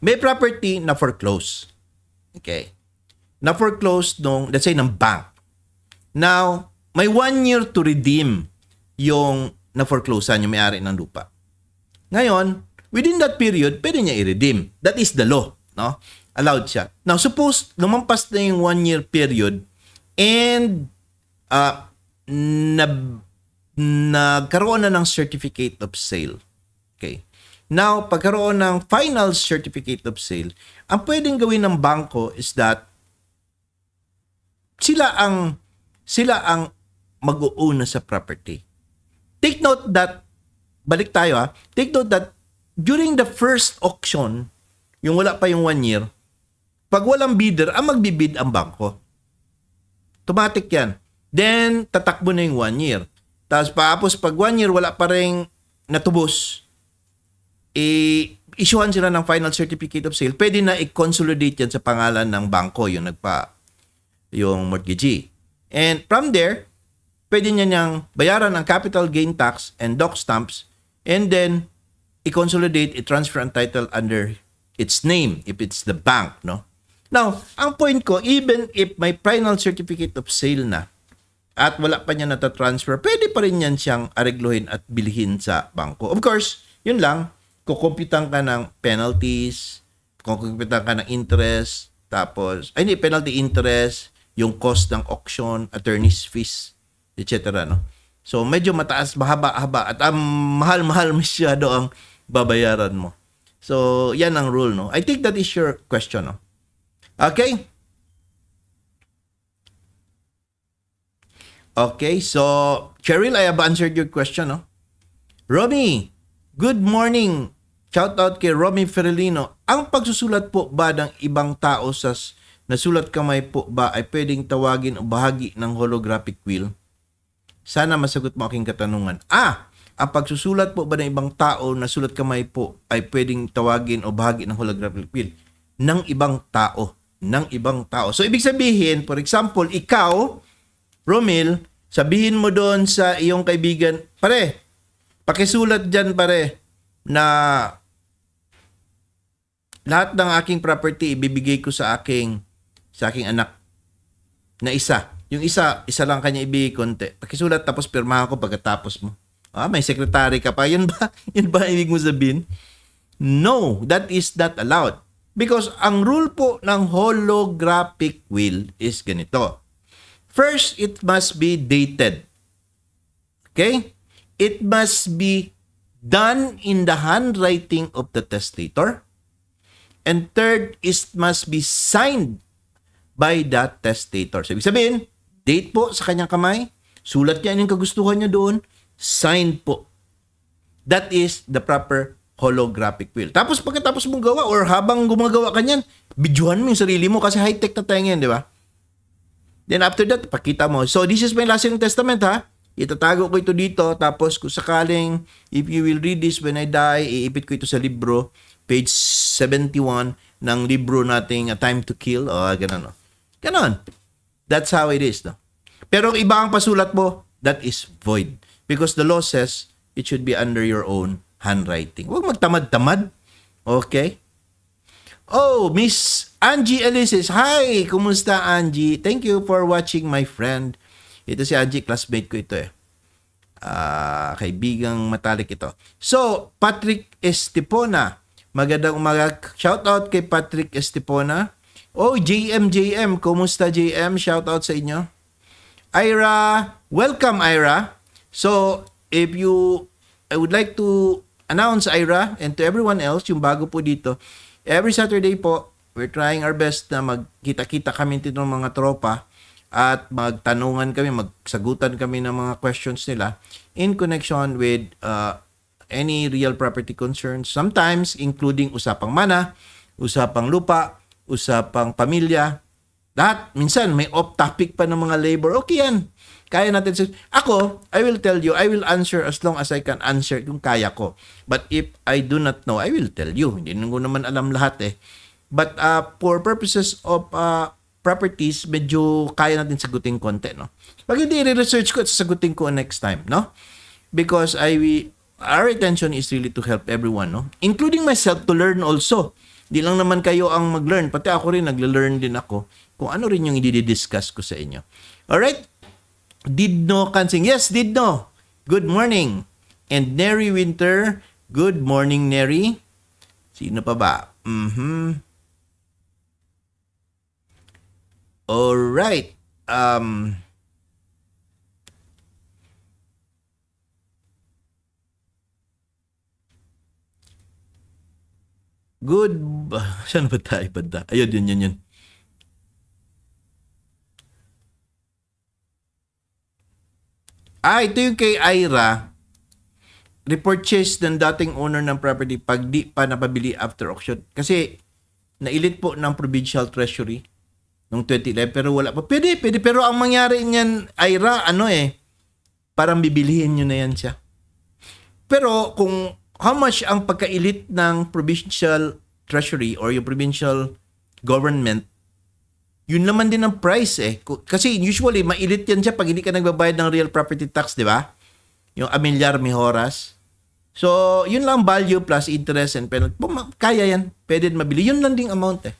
may property na foreclose. Okay. Na foreclose nung, let's say, ng bank. Now, may one year to redeem yung na foreclosean yung may-ari ng lupa. Ngayon, within that period, pwede niya i-redeem. That is the law. No? Allowed siya. Now, suppose lumampas na yung one year period and uh, na nagkaroon na ng certificate of sale. Okay. Now, pagkaroon ng final certificate of sale, ang pwedeng gawin ng bangko is that sila ang sila ang mag-uuna sa property. Take note that balik tayo ha. Ah. Take note that during the first auction, yung wala pa yung one year, pag walang bidder, ang magbibid ang bangko. Automatic yan. Then, tatakbo na yung one year. Tapos paapos, pag one year, wala pa rin natubos, eh, issuean sila ng final certificate of sale. Pwede na i-consolidate yan sa pangalan ng bangko, yung nagpa, yung mortgagee. And from there, pwede niya niyang bayaran ang capital gain tax and doc stamps and then i-consolidate, i-transfer ang title under its name if it's the bank, no? Now, ang point ko, even if may final certificate of sale na, at wala pa niya natatransfer, pwede pa rin yan siyang aregluhin at bilhin sa bangko. Of course, yun lang, kukumpitan ka ng penalties, kukumpitan ka ng interest, tapos, ay hindi, penalty interest, yung cost ng auction, attorney's fees, etc. No? So, medyo mataas, mahaba-haba, at ang um, mahal-mahal masyado ang babayaran mo. So, yan ang rule, no? I think that is your question, no? Okay? Okay, so Cheryl, I have answered your question, no? Romy, good morning. Shout out kay Romy Ferrelino. Ang pagsusulat po ba ng ibang tao sa nasulat kamay po ba ay pwedeng tawagin o bahagi ng holographic will? Sana masagot mo aking katanungan. Ah, ang pagsusulat po ba ng ibang tao na sulat kamay po ay pwedeng tawagin o bahagi ng holographic will? Ng ibang tao. Ng ibang tao. So, ibig sabihin, for example, ikaw, Romil, sabihin mo doon sa iyong kaibigan, pare, pakisulat dyan pare na lahat ng aking property ibibigay ko sa aking sa aking anak na isa. Yung isa, isa lang kanya ibigay konti. Pakisulat tapos pirma ko pagkatapos mo. Ah, may secretary ka pa. Yun ba? Yun ba ibig mo sabihin? No, that is not allowed. Because ang rule po ng holographic will is ganito. First, it must be dated. Okay? It must be done in the handwriting of the testator. And third, it must be signed by the testator. So, ibig sabihin, date po sa kanyang kamay, sulat niya yung kagustuhan niya doon, sign po. That is the proper holographic will. Tapos pagkatapos mong gawa or habang gumagawa ka niyan, bidyuhan mo yung sarili mo kasi high-tech na tayo ngayon, di ba? Then after that, pakita mo. So this is my last New Testament ha. Itatago ko ito dito. Tapos kung sakaling, if you will read this when I die, iipit ko ito sa libro. Page 71 ng libro nating A uh, Time to Kill. O, oh, ganun. Oh. Ganun. That's how it is. No? Pero kung iba ang pasulat mo, that is void. Because the law says, it should be under your own handwriting. Huwag magtamad-tamad. Okay? Oh, Miss Angie Elises, hi! Kumusta Angie? Thank you for watching my friend. Ito si Angie, classmate ko ito eh. Uh, kaibigang matalik ito. So, Patrick Estepona. Magandang umaga. Shoutout kay Patrick Estepona. Oh, JM, JM. Kumusta JM? Shoutout sa inyo. Ira, welcome Ira. So, if you, I would like to announce Ira and to everyone else, yung bago po dito, every Saturday po, We're trying our best na magkita-kita kami dito ng mga tropa at magtanungan kami, magsagutan kami ng mga questions nila in connection with uh, any real property concerns. Sometimes, including usapang mana, usapang lupa, usapang pamilya. Lahat, minsan may off-topic pa ng mga labor. Okay yan. Kaya natin. Ako, I will tell you, I will answer as long as I can answer kung kaya ko. But if I do not know, I will tell you. Hindi ko naman alam lahat eh. But uh, for purposes of uh, properties, medyo kaya natin sagutin konti, no? Pag hindi i research ko, at sasagutin ko next time, no? Because I, we, our intention is really to help everyone, no? Including myself to learn also. Hindi lang naman kayo ang mag-learn. Pati ako rin, nagle-learn din ako kung ano rin yung i-discuss ko sa inyo. Alright? Did no Kansing. Yes, did no. Good morning. And Neri Winter, good morning, Neri. Sino pa ba? Mm-hmm. All right. Um Good. Saan ba tayo banda? Ayun, yun, yun, yun. Ah, ito yung kay Ira. Repurchase ng dating owner ng property pag di pa napabili after auction. Kasi nailit po ng provincial treasury Nung 2011, pero wala pa. Pwede, pwede. Pero ang mangyari niyan, Ira, ano eh, parang bibilihin nyo na yan siya. Pero kung how much ang pagkailit ng provincial treasury or yung provincial government, yun naman din ang price eh. Kasi usually, mailit yan siya pag hindi ka nagbabayad ng real property tax, di ba? Yung amilyar mihoras. So, yun lang value plus interest and penalty. Kaya yan. Pwede mabili. Yun lang ding amount eh.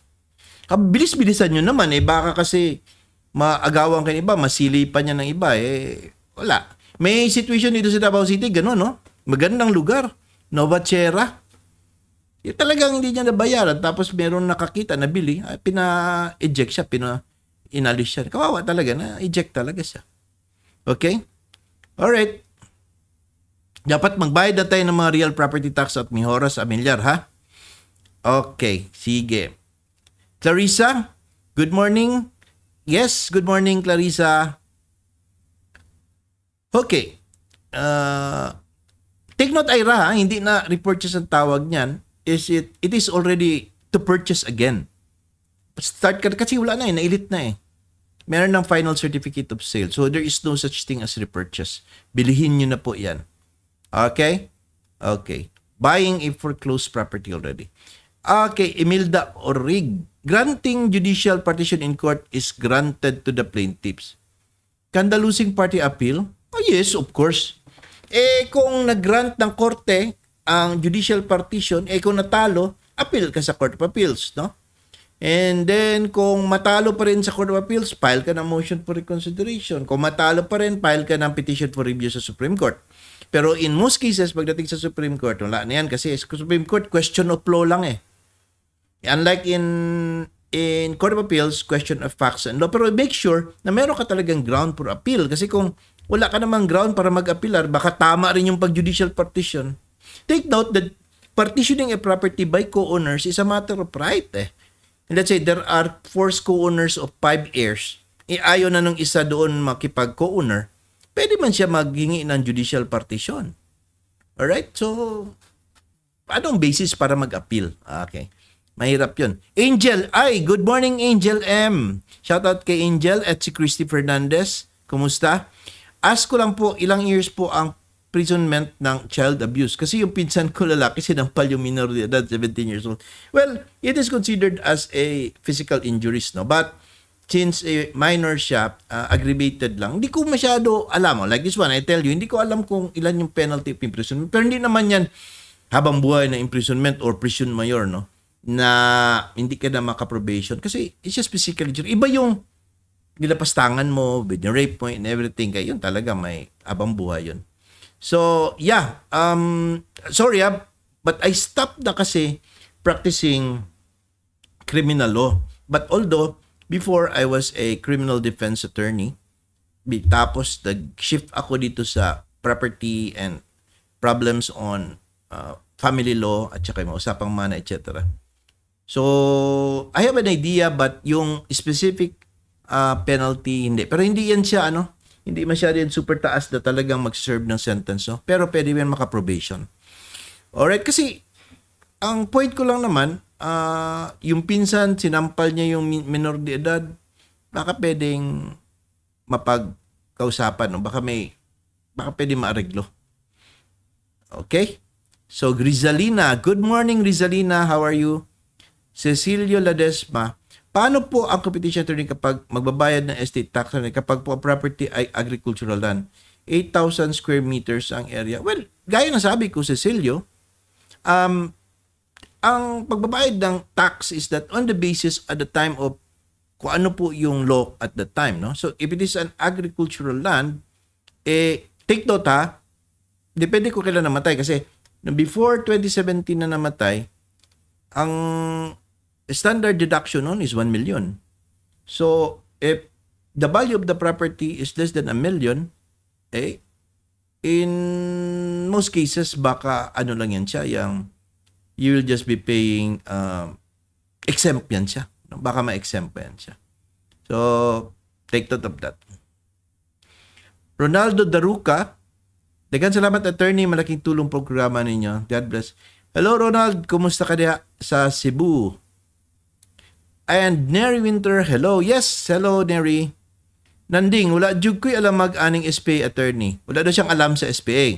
Kabilis-bilisan nyo naman eh. Baka kasi maagawan kayo iba, masilipan niya ng iba eh. Wala. May situation dito sa Davao City, gano'n no? Magandang lugar. Novachera. Eh, talagang hindi niya nabayaran. Tapos meron nakakita, nabili. Ay, ah, pina-eject siya, pina-inalis siya. Kawawa talaga, na-eject talaga siya. Okay? Alright. Dapat magbayad na tayo ng mga real property tax at mihoras, amilyar, ha? Okay, sige. Clarissa, good morning. Yes, good morning, Clarissa. Okay. Uh, take note, Ira, hindi na repurchase ang tawag niyan. Is it, it is already to purchase again. Start ka, kasi wala na eh, nailit na eh. Meron ng final certificate of sale. So there is no such thing as repurchase. Bilihin nyo na po yan. Okay? Okay. Buying a foreclosed property already. Okay, Imelda Orig. Granting judicial partition in court is granted to the plaintiffs. Can the losing party appeal? Oh, yes, of course. Eh, kung nag-grant ng korte ang judicial partition, eh kung natalo, appeal ka sa Court of Appeals, no? And then, kung matalo pa rin sa Court of Appeals, file ka ng motion for reconsideration. Kung matalo pa rin, file ka ng petition for review sa Supreme Court. Pero in most cases, pagdating sa Supreme Court, wala na yan kasi Supreme Court, question of law lang eh. Unlike in in Court of Appeals, question of facts and law. Pero make sure na meron ka talagang ground for appeal. Kasi kung wala ka namang ground para mag-appealar, baka tama rin yung pag-judicial partition. Take note that partitioning a property by co-owners is a matter of right. Eh. let's say there are four co-owners of five heirs. Iayon eh, na nung isa doon makipag-co-owner, pwede man siya maghingi ng judicial partition. Alright? So, anong basis para mag-appeal? Ah, okay. Mahirap yun. Angel I, good morning Angel M. Shout out kay Angel at si Christy Fernandez. Kumusta? Ask ko lang po, ilang years po ang imprisonment ng child abuse. Kasi yung pinsan ko lalaki, sinampal yung minor de edad, 17 years old. Well, it is considered as a physical injuries, no? But since a minor siya, uh, aggravated lang, hindi ko masyado alam. Oh. Like this one, I tell you, hindi ko alam kung ilan yung penalty of imprisonment. Pero hindi naman yan habang buhay na imprisonment or prison mayor, no? na hindi ka na makaprobation kasi it's just physical injury. Iba yung nilapastangan mo, rape point and everything. Kaya yun talaga may abang buhay yun. So, yeah. Um, sorry, ah, but I stopped na kasi practicing criminal law. But although, before I was a criminal defense attorney, tapos nag-shift ako dito sa property and problems on uh, family law at saka yung usapang mana, etc. So, I have an idea but yung specific uh, penalty hindi. Pero hindi yan siya ano, hindi masyado yan super taas na talagang mag-serve ng sentence. No? Pero pwede yan maka-probation. Alright, kasi ang point ko lang naman, uh, yung pinsan, sinampal niya yung minor de edad, baka pwedeng mapagkausapan. No? Baka may, baka pwede maareglo. Okay? So, Rizalina, good morning Rizalina, how are you? Cecilio Ladesma, paano po ang competition attorney kapag magbabayad ng estate tax kapag po ang property ay agricultural land? 8,000 square meters ang area. Well, gaya ng sabi ko, Cecilio, um, ang pagbabayad ng tax is that on the basis at the time of kung ano po yung law at the time. No? So, if it is an agricultural land, eh, take note ha, depende kung kailan namatay. Kasi, before 2017 na namatay, ang standard deduction on is 1 million. So, if the value of the property is less than a million, eh, in most cases, baka ano lang yan siya, yung you will just be paying uh, exempt yan siya. Baka ma-exempt pa yan siya. So, take note of that. Ronaldo Daruca, Dagan salamat attorney, malaking tulong programa ninyo. God bless. Hello Ronald, kumusta ka niya sa Cebu? And Neri Winter, hello. Yes, hello Neri. Nanding, wala jud ko'y alam mag-aning SPA attorney. Wala daw siyang alam sa SPA.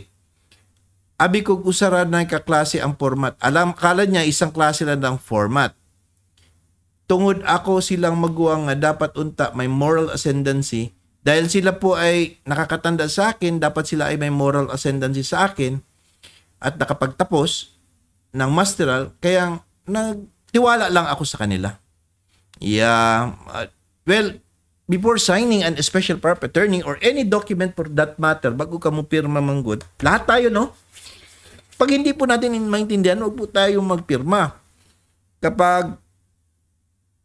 Abi ko usara na kaklase ang format. Alam, kala niya isang klase lang ng format. Tungod ako silang maguwang nga dapat unta may moral ascendancy dahil sila po ay nakakatanda sa akin, dapat sila ay may moral ascendancy sa akin at nakapagtapos ng masteral, kaya nagtiwala lang ako sa kanila. Yeah. Uh, well, before signing an special power of attorney or any document for that matter, bago ka mo pirma manggod, lahat tayo, no? Pag hindi po natin maintindihan, huwag po tayong magpirma. Kapag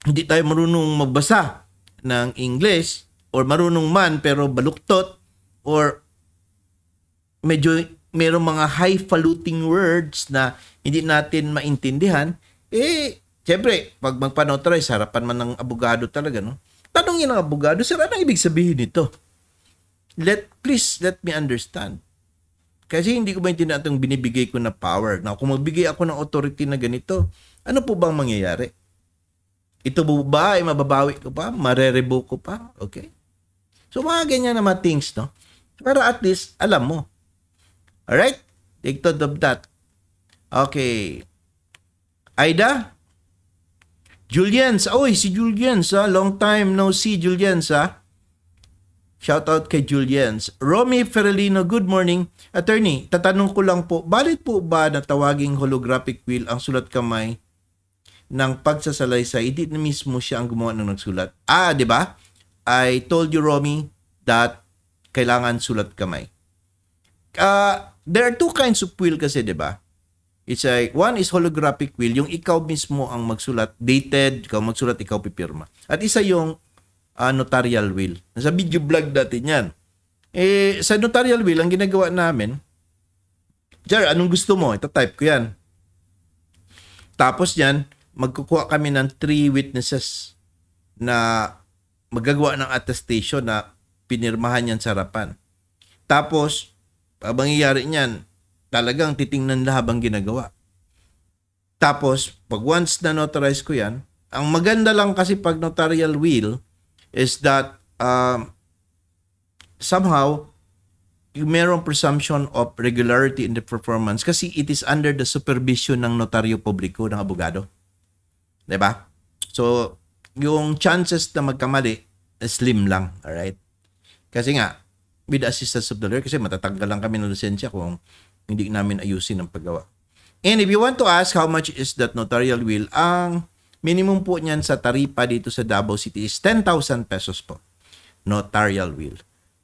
hindi tayo marunong magbasa ng English or marunong man pero baluktot or medyo merong mga highfalutin words na hindi natin maintindihan, eh, Siyempre, pag magpa-notarize, harapan man ng abogado talaga, no? Tanongin ng abogado, sir, anong ibig sabihin nito? Let, please, let me understand. Kasi hindi ko maintindihan itong binibigay ko na power. Now, kung magbigay ako ng authority na ganito, ano po bang mangyayari? Ito po ba ay mababawi ko pa? Marerebo ko pa? Okay? So, mga ganyan na mga things, no? Para at least, alam mo. Alright? Take note of that. Okay. Aida? Julians! Oy, si Julians ha. Ah. Long time no see Julians ha. Ah. Shout out kay Julians. Romy Ferrelino, good morning. Attorney, tatanong ko lang po, balit po ba na tawaging holographic will ang sulat kamay ng pagsasalaysay? Hindi na mismo siya ang gumawa ng nagsulat. Ah, di ba? I told you, Romy, that kailangan sulat kamay. Uh, there are two kinds of will kasi, di ba? It's like, one is holographic will, yung ikaw mismo ang magsulat, dated, ikaw magsulat, ikaw pipirma. At isa yung uh, notarial will. Sa video vlog natin yan. Eh, sa notarial will, ang ginagawa namin, Jar, anong gusto mo? Ito type ko yan. Tapos yan, magkukuha kami ng three witnesses na magagawa ng attestation na pinirmahan yan sa harapan. Tapos, pag mangyayari niyan, Talagang titingnan lahat ginagawa. Tapos, pag once na notarize ko yan, ang maganda lang kasi pag notarial will is that um, somehow mayroong presumption of regularity in the performance kasi it is under the supervision ng notaryo publiko ng abogado. 'Di ba? So, yung chances na magkamali slim lang, all right? Kasi nga with the assistance of the lawyer kasi matatanggal lang kami ng lisensya kung hindi namin ayusin ang paggawa. And if you want to ask how much is that notarial will, ang minimum po niyan sa taripa dito sa Davao City is 10,000 pesos po. Notarial will.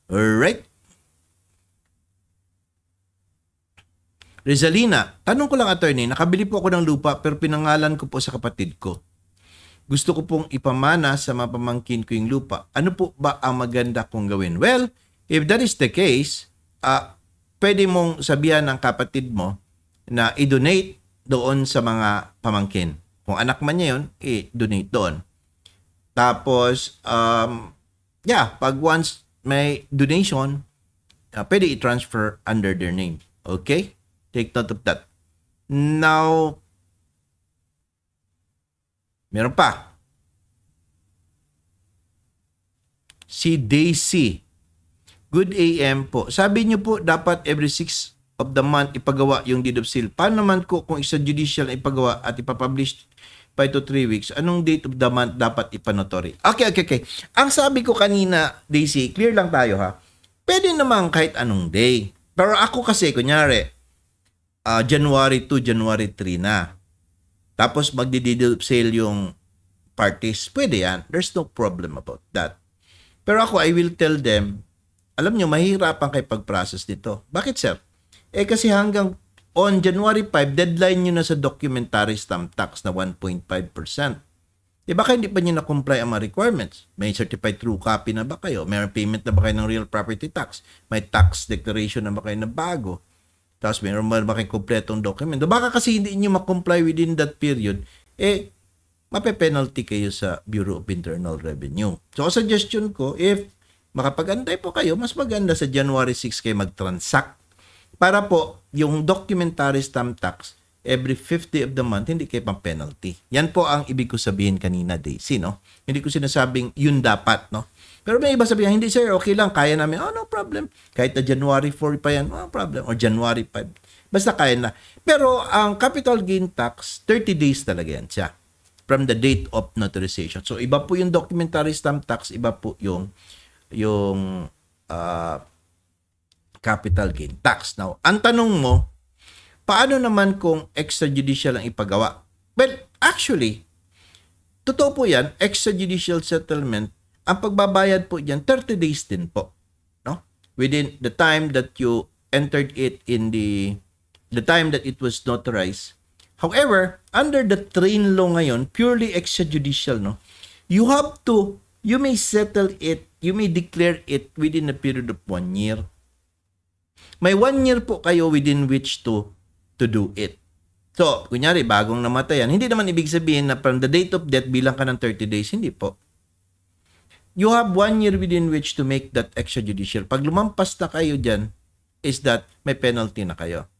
Alright? Rizalina, tanong ko lang attorney, nakabili po ako ng lupa pero pinangalan ko po sa kapatid ko. Gusto ko pong ipamana sa mga pamangkin ko yung lupa. Ano po ba ang maganda kong gawin? Well, if that is the case, uh, pwede mong sabihan ng kapatid mo na i-donate doon sa mga pamangkin. Kung anak man niya yun, i-donate doon. Tapos, um, yeah, pag once may donation, uh, pwede i-transfer under their name. Okay? Take note of that. Now, meron pa. Si Daisy Good AM po. Sabi niyo po, dapat every 6 of the month ipagawa yung deed of sale. Paano naman ko kung isa judicial ipagawa at ipapublish pa ito 3 weeks, anong date of the month dapat ipanotory? Okay, okay, okay. Ang sabi ko kanina, Daisy, clear lang tayo ha. Pwede naman kahit anong day. Pero ako kasi, kunyari, uh, January 2, January 3 na. Tapos magdi-deed of sale yung parties. Pwede yan. There's no problem about that. Pero ako, I will tell them, alam nyo, mahirapan kayo pag-process nito. Bakit, sir? Eh kasi hanggang on January 5, deadline nyo na sa documentary stamp tax na 1.5%. Di ba kayo hindi pa nyo na-comply ang mga requirements. May certified true copy na ba kayo? May payment na ba kayo ng real property tax? May tax declaration na ba kayo na bago? Tapos mayroon ba ba kayong kompletong dokumento? Baka kasi hindi nyo makomply within that period, eh, mape-penalty kayo sa Bureau of Internal Revenue. So, suggestion ko, if makapagantay po kayo, mas maganda sa January 6 kayo mag-transact. Para po, yung documentary stamp tax, every 50 of the month, hindi kayo pang penalty. Yan po ang ibig ko sabihin kanina, Daisy, no? Hindi ko sinasabing yun dapat, no? Pero may iba sabihin, hindi sir, okay lang, kaya namin, oh no problem. Kahit na January 4 pa yan, no oh, problem. Or January 5. Basta kaya na. Pero ang capital gain tax, 30 days talaga yan siya from the date of notarization. So iba po yung documentary stamp tax, iba po yung yung uh, capital gain tax. Now, ang tanong mo, paano naman kung extrajudicial ang ipagawa? Well, actually, totoo po yan, extrajudicial settlement, ang pagbabayad po dyan, 30 days din po. No? Within the time that you entered it in the, the time that it was notarized. However, under the train law ngayon, purely extrajudicial, no? you have to you may settle it, you may declare it within a period of one year. May one year po kayo within which to to do it. So, kunyari, bagong namatay yan, hindi naman ibig sabihin na from the date of death, bilang ka ng 30 days. Hindi po. You have one year within which to make that extrajudicial. Pag lumampas na kayo dyan, is that may penalty na kayo.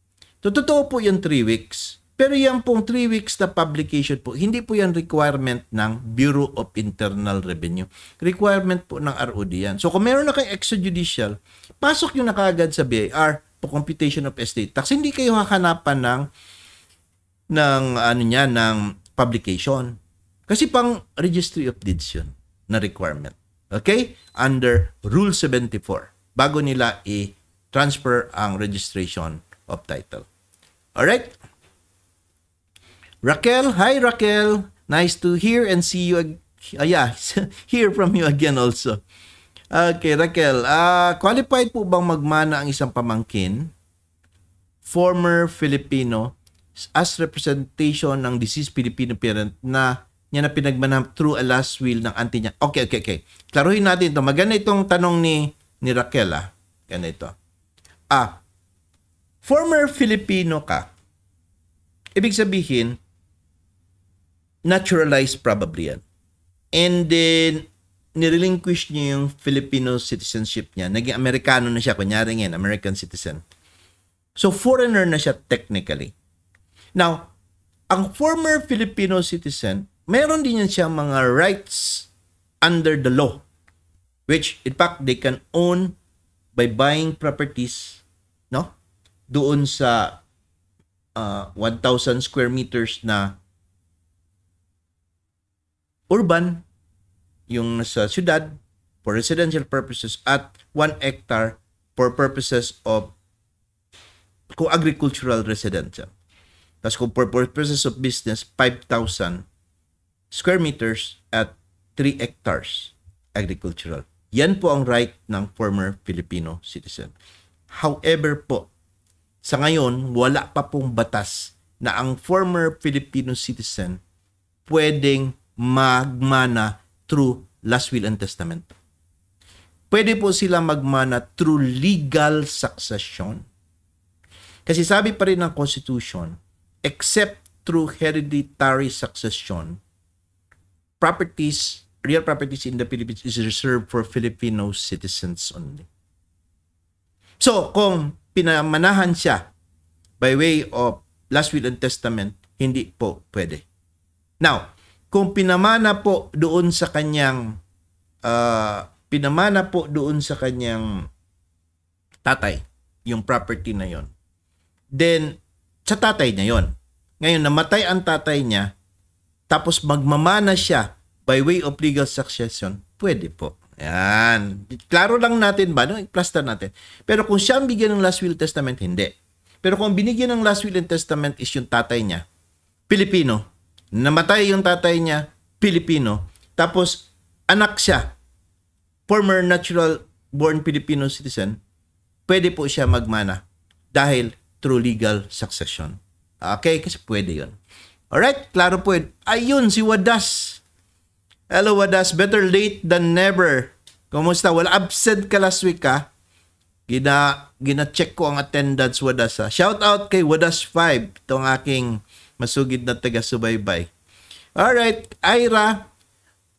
So, totoo po yung 3 weeks. Pero yan pong 3 weeks na publication po, hindi po yan requirement ng Bureau of Internal Revenue. Requirement po ng ROD yan. So kung meron na kayong extrajudicial, pasok yung nakaagad sa BIR po computation of estate tax. Hindi kayo hakanapan ng ng ano niya ng publication. Kasi pang registry of deeds yun na requirement. Okay? Under Rule 74 bago nila i-transfer ang registration of title. Alright? Raquel, hi Raquel. Nice to hear and see you again. Uh, yeah, hear from you again also. Okay, Raquel. Uh, qualified po bang magmana ang isang pamangkin? Former Filipino as representation ng deceased Filipino parent na niya na pinagmana through a last will ng auntie niya. Okay, okay, okay. Klaruhin natin ito. Maganda itong tanong ni, ni Raquel. Ah. Ganda ito. Ah, former Filipino ka. Ibig sabihin, naturalized probably yan. And then, nirelinquish niya yung Filipino citizenship niya. Naging Amerikano na siya, kunyari ngayon, American citizen. So, foreigner na siya technically. Now, ang former Filipino citizen, meron din yan siya mga rights under the law. Which, in fact, they can own by buying properties, no? Doon sa uh, 1,000 square meters na urban, yung sa syudad for residential purposes at 1 hectare for purposes of kung agricultural residential. Tapos kung for purposes of business, 5,000 square meters at 3 hectares agricultural. Yan po ang right ng former Filipino citizen. However po, sa ngayon, wala pa pong batas na ang former Filipino citizen pwedeng magmana through last will and testament. Pwede po sila magmana through legal succession. Kasi sabi pa rin ng Constitution, except through hereditary succession, properties, real properties in the Philippines is reserved for Filipino citizens only. So, kung pinamanahan siya by way of last will and testament, hindi po pwede. Now, kung pinamana po doon sa kanyang uh, pinamana po doon sa kanyang tatay yung property na yon. Then sa tatay niya yon. Ngayon namatay ang tatay niya tapos magmamana siya by way of legal succession, pwede po. Yan. Klaro lang natin ba? No? Plaster natin. Pero kung siya ang bigyan ng last will testament, hindi. Pero kung binigyan ng last will and testament is yung tatay niya, Pilipino, Namatay yung tatay niya, Pilipino. Tapos, anak siya, former natural born Filipino citizen, pwede po siya magmana dahil through legal succession. Okay? Kasi pwede yun. Alright? Klaro po yun. Ayun, si Wadas. Hello, Wadas. Better late than never. Kumusta? Well, absent ka last week, ha? Ah. Gina, gina-check ko ang attendance, Wadas. Ha? Ah. Shout out kay Wadas5. Itong aking masugid na taga-subaybay. Alright, Ira,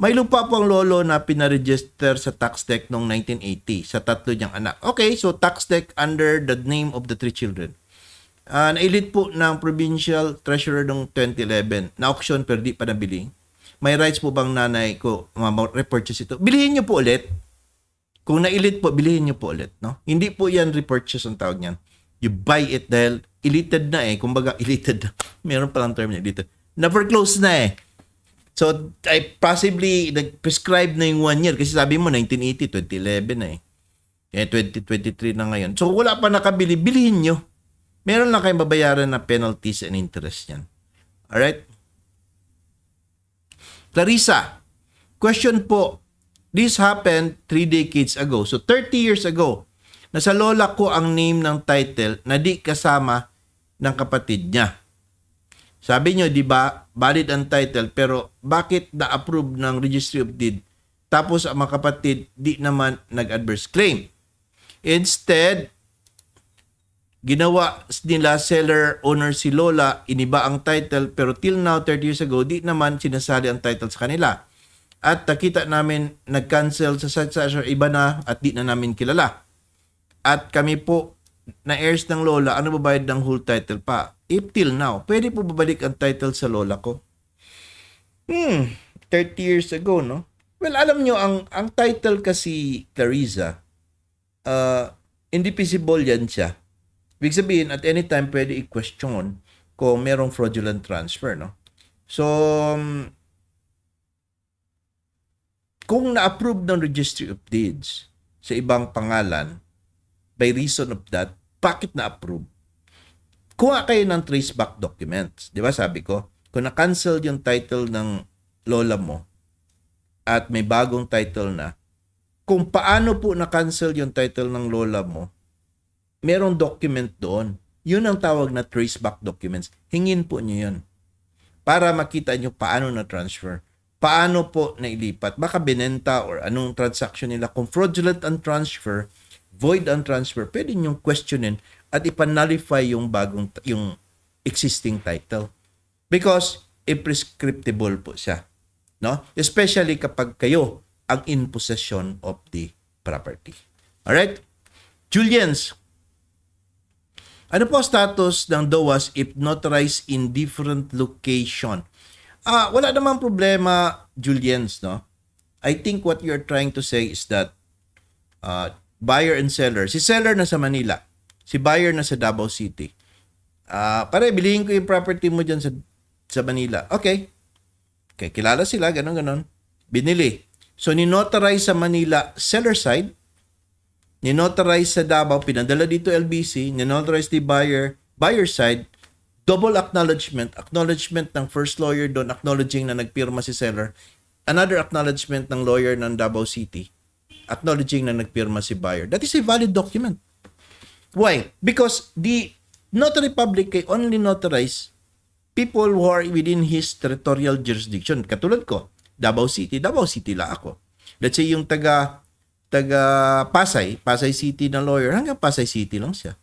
may lupa po ang lolo na pinaregister sa tax deck noong 1980 sa tatlo niyang anak. Okay, so tax deck under the name of the three children. Uh, nailit po ng provincial treasurer noong 2011. Na-auction pero di pa nabili. May rights po bang nanay ko ma-repurchase ito? Bilihin niyo po ulit. Kung nailit po, bilihin niyo po ulit. No? Hindi po yan repurchase ang tawag niyan. You buy it dahil elated na eh. Kumbaga, elated na. Meron palang term niya dito. Never close na eh. So, I possibly nag-prescribe na yung one year kasi sabi mo 1980, 2011 na eh. Eh, 2023 na ngayon. So, wala pa nakabili, Bilihin nyo. Meron lang kayong babayaran na penalties and interest yan. Alright? Clarissa, question po. This happened 3 decades ago. So, 30 years ago, nasa lola ko ang name ng title na di kasama ng kapatid niya. Sabi niyo, di ba, valid ang title pero bakit na-approve ng Registry of Deed tapos ang mga kapatid di naman nag-adverse claim? Instead, ginawa nila seller owner si Lola, iniba ang title pero till now 30 years ago di naman sinasali ang title sa kanila. At nakita namin nag-cancel sa such iba na at di na namin kilala. At kami po na heirs ng lola ang nababayad ng whole title pa. If till now, pwede po babalik ang title sa lola ko? Hmm, 30 years ago, no? Well, alam nyo, ang, ang title kasi Clarissa, uh, indivisible yan siya. Ibig sabihin, at any time pwede i-question kung merong fraudulent transfer, no? So, um, kung na-approve ng Registry of Deeds sa ibang pangalan, by reason of that, bakit na-approve? Kuha kayo ng traceback documents. Di ba sabi ko, kung na-cancel yung title ng lola mo at may bagong title na, kung paano po na-cancel yung title ng lola mo, merong document doon. Yun ang tawag na traceback documents. Hingin po niyo yun para makita nyo paano na-transfer. Paano po nailipat? Baka binenta or anong transaction nila. Kung fraudulent ang transfer, void and transfer, pwede niyong questionin at ipanullify yung bagong yung existing title. Because imprescriptible po siya. No? Especially kapag kayo ang in possession of the property. All right? Julians, ano po status ng DOAS if notarized in different location? Ah, wala namang problema, Julians, no? I think what you're trying to say is that uh, buyer and seller. Si seller na sa Manila, si buyer na sa Davao City. Ah, uh, pare, bilihin ko yung property mo diyan sa sa Manila. Okay. Okay, kilala sila, ganun ganon. Binili. So ni notarize sa Manila seller side, ni notarize sa Davao, pinadala dito LBC, ni ninotarize the buyer, buyer side, double acknowledgement, acknowledgement ng first lawyer doon acknowledging na nagpirma si seller, another acknowledgement ng lawyer ng Davao City acknowledging na nagpirma si buyer. That is a valid document. Why? Because the notary public can only notarize people who are within his territorial jurisdiction. Katulad ko, Davao City, Davao City la ako. Let's say yung taga taga Pasay, Pasay City na lawyer, hanggang Pasay City lang siya.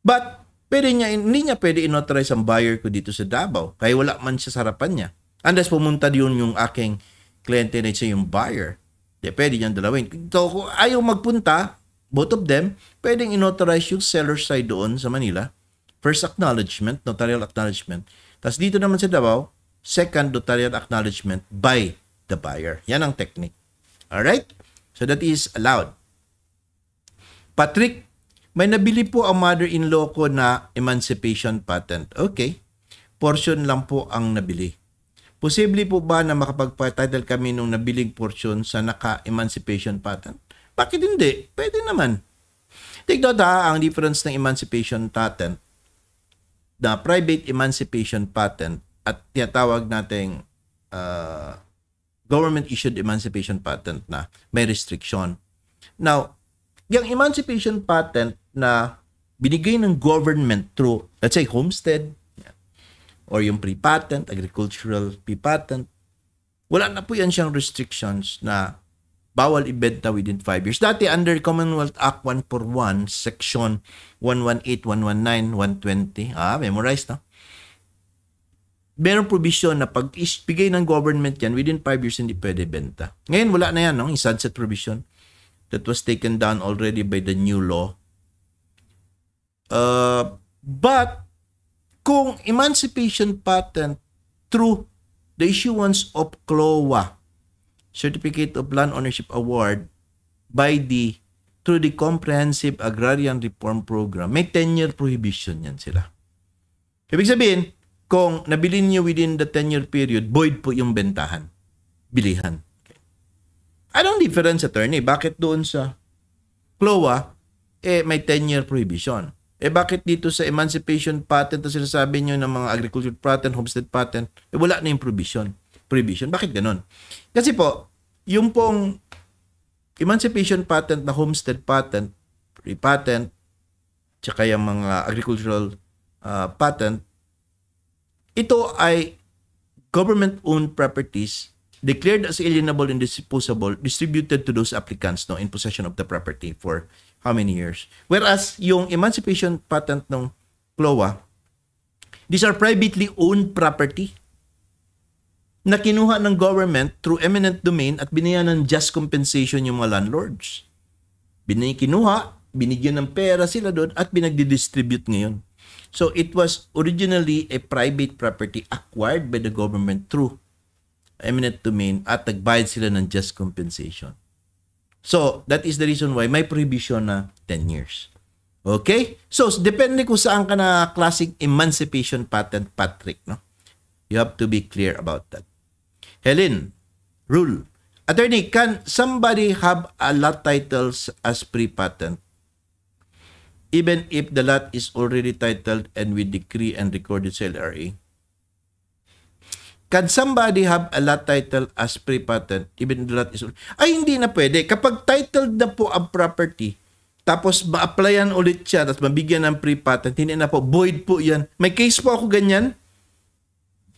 But pwede niya, hindi niya pwede inauthorize ang buyer ko dito sa Davao. Kaya wala man siya sa harapan niya. Unless pumunta yun yung aking kliyente na siya yung buyer. Yeah, pwede niyang dalawin. So, kung ayaw magpunta, both of them, pwedeng inauthorize yung seller side doon sa Manila. First acknowledgement, notarial acknowledgement. Tapos dito naman sa Davao, second notarial acknowledgement by the buyer. Yan ang technique. Alright? So that is allowed. Patrick, may nabili po ang mother-in-law ko na emancipation patent. Okay. Portion lang po ang nabili. Posible po ba na makapagpa-title kami nung nabiling portion sa naka-emancipation patent? Bakit hindi? Pwede naman. Take note ha, ang difference ng emancipation patent na private emancipation patent at tinatawag nating uh, government issued emancipation patent na may restriction. Now, yung emancipation patent na binigay ng government through, let's say, homestead, or yung pre-patent, agricultural pre-patent, wala na po yan siyang restrictions na bawal ibenta within 5 years. Dati under Commonwealth Act 141, section 118, 119, 120, ah, memorize na. Ah. Meron provision na pag bigay ng government yan, within 5 years hindi pwede benta. Ngayon wala na yan, no? yung sunset provision that was taken down already by the new law. Uh, but kung emancipation patent through the issuance of CLOA, Certificate of Land Ownership Award, by the through the Comprehensive Agrarian Reform Program. May 10-year prohibition yan sila. Ibig sabihin, kung nabili niyo within the 10-year period, void po yung bentahan, bilihan. Anong difference, attorney? Bakit doon sa CLOA, eh, may 10-year prohibition? Eh bakit dito sa emancipation patent na sinasabi nyo ng mga agriculture patent, homestead patent, eh wala na yung provision. Provision. Bakit ganun? Kasi po, yung pong emancipation patent na homestead patent, pre-patent, tsaka yung mga agricultural uh, patent, ito ay government-owned properties declared as alienable and disposable distributed to those applicants no in possession of the property for how many years. Whereas yung emancipation patent ng CLOA, these are privately owned property na kinuha ng government through eminent domain at binigyan ng just compensation yung mga landlords. Binay kinuha, binigyan ng pera sila doon at binagdidistribute ngayon. So it was originally a private property acquired by the government through eminent domain at nagbayad sila ng just compensation. So, that is the reason why may prohibition na 10 years. Okay? So, depende kung saan ka na classic emancipation patent, Patrick, no? You have to be clear about that. Helen, rule. Attorney, can somebody have a lot titles as pre-patent? Even if the lot is already titled and with decree and recorded sa LRA? Can somebody have a lot title as pre-patent even the lot is Ay, hindi na pwede. Kapag titled na po ang property, tapos ma-applyan ulit siya at mabigyan ng pre-patent, hindi na po. Void po yan. May case po ako ganyan.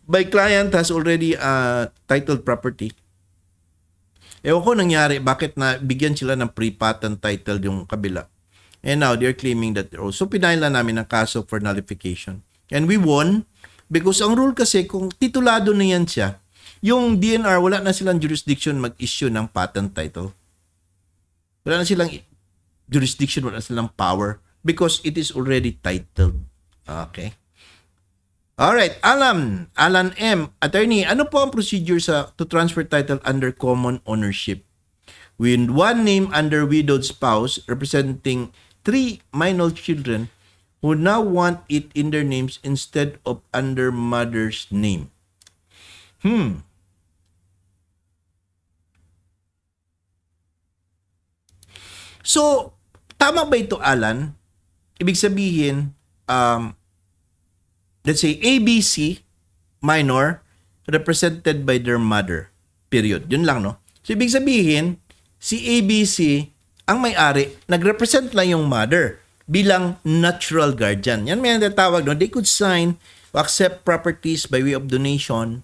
My client has already uh, titled property. Ewan ko nangyari, bakit na bigyan sila ng pre-patent title yung kabila. And now, they're claiming that they're oh, also. So, pinaila namin ang kaso for nullification. And we won Because ang rule kasi, kung titulado na yan siya, yung DNR, wala na silang jurisdiction mag-issue ng patent title. Wala na silang jurisdiction, wala na silang power because it is already titled. Okay. Alright, Alan, Alan M. Attorney, ano po ang procedure sa to transfer title under common ownership? With one name under widowed spouse representing three minor children who now want it in their names instead of under mother's name. Hmm. So, tama ba ito, Alan? Ibig sabihin, um, let's say ABC minor represented by their mother. Period. Yun lang, no? So, ibig sabihin, si ABC, ang may-ari, nag-represent lang yung mother bilang natural guardian. Yan may natawag no? They could sign or accept properties by way of donation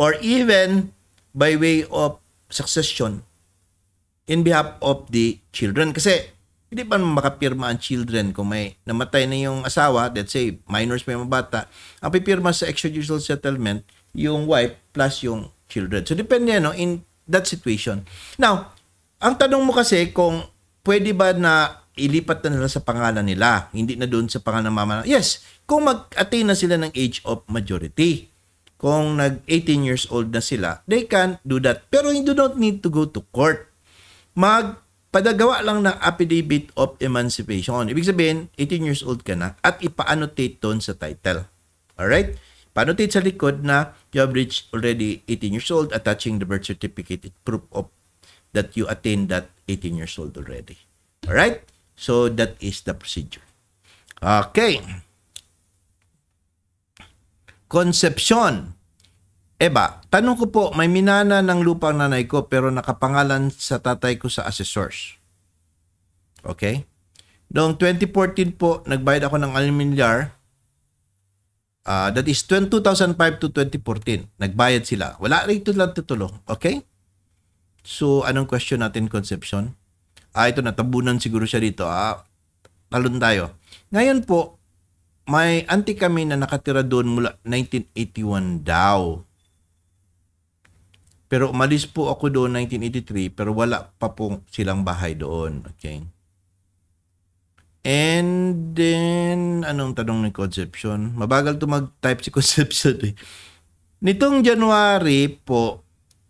or even by way of succession in behalf of the children. Kasi hindi pa makapirma ang children kung may namatay na yung asawa, let's say minors may mga bata, ang pipirma sa extrajudicial settlement, yung wife plus yung children. So depende no in that situation. Now, ang tanong mo kasi kung pwede ba na ilipat na nila sa pangalan nila, hindi na doon sa pangalan ng mama. Yes, kung mag-attain na sila ng age of majority, kung nag-18 years old na sila, they can do that. Pero you do not need to go to court. Magpadagawa lang ng affidavit of emancipation. Ibig sabihin, 18 years old ka na at ipa-annotate doon sa title. Alright? Panotate sa likod na you have reached already 18 years old, attaching the birth certificate, proof of that you attained that 18 years old already. Alright? So that is the procedure. Okay. Concepcion. Eba, tanong ko po, may minana ng lupang nanay ko pero nakapangalan sa tatay ko sa assessors. Okay? Noong 2014 po, nagbayad ako ng almilyar. Uh, that is 2005 to 2014. Nagbayad sila. Wala rin ito lang tutulong. Okay? So, anong question natin, Concepcion? ah, ito natabunan siguro siya dito, ah, talon tayo. Ngayon po, may auntie kami na nakatira doon mula 1981 daw. Pero umalis po ako doon 1983 pero wala pa po silang bahay doon. Okay. And then, anong tanong ni Conception? Mabagal to mag-type si Conception eh. Nitong January po,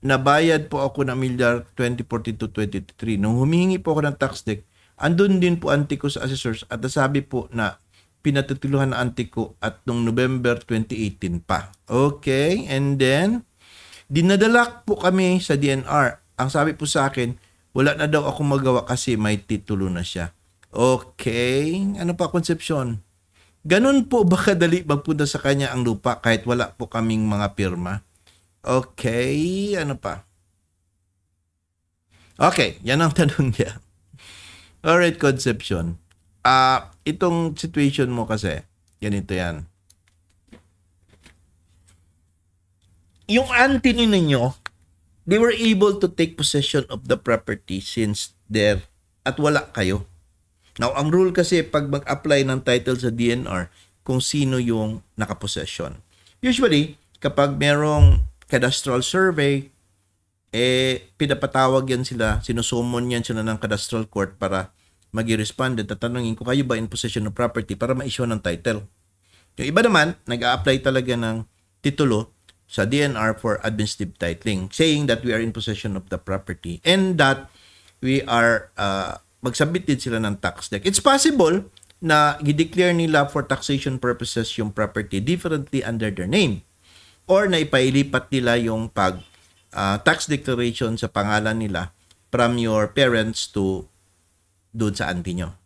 nabayad po ako ng milyar 2014 to 2023. Nung humihingi po ako ng tax deck, andun din po anti ko sa assessors at nasabi po na pinatutuluhan na anti ko at nung November 2018 pa. Okay, and then, dinadalak po kami sa DNR. Ang sabi po sa akin, wala na daw ako magawa kasi may titulo na siya. Okay, ano pa konsepsyon? Ganun po ba kadali magpunta sa kanya ang lupa kahit wala po kaming mga pirma? Okay, ano pa? Okay, yan ang tanong niya. Alright, Conception. uh, itong situation mo kasi, ganito yan. Yung auntie ninyo, they were able to take possession of the property since there at wala kayo. Now, ang rule kasi pag mag-apply ng title sa DNR, kung sino yung nakaposession. Usually, kapag merong cadastral survey, eh, pinapatawag yan sila, sinusumon yan sila ng cadastral court para maging at Tatanungin ko, kayo ba in possession of property para ma-issue ng title? Yung iba naman, nag-a-apply talaga ng titulo sa DNR for administrative titling, saying that we are in possession of the property and that we are, uh, magsubmit din sila ng tax deck. It's possible na gideclare nila for taxation purposes yung property differently under their name or ipailipat nila yung pag uh, tax declaration sa pangalan nila from your parents to doon sa auntie nyo.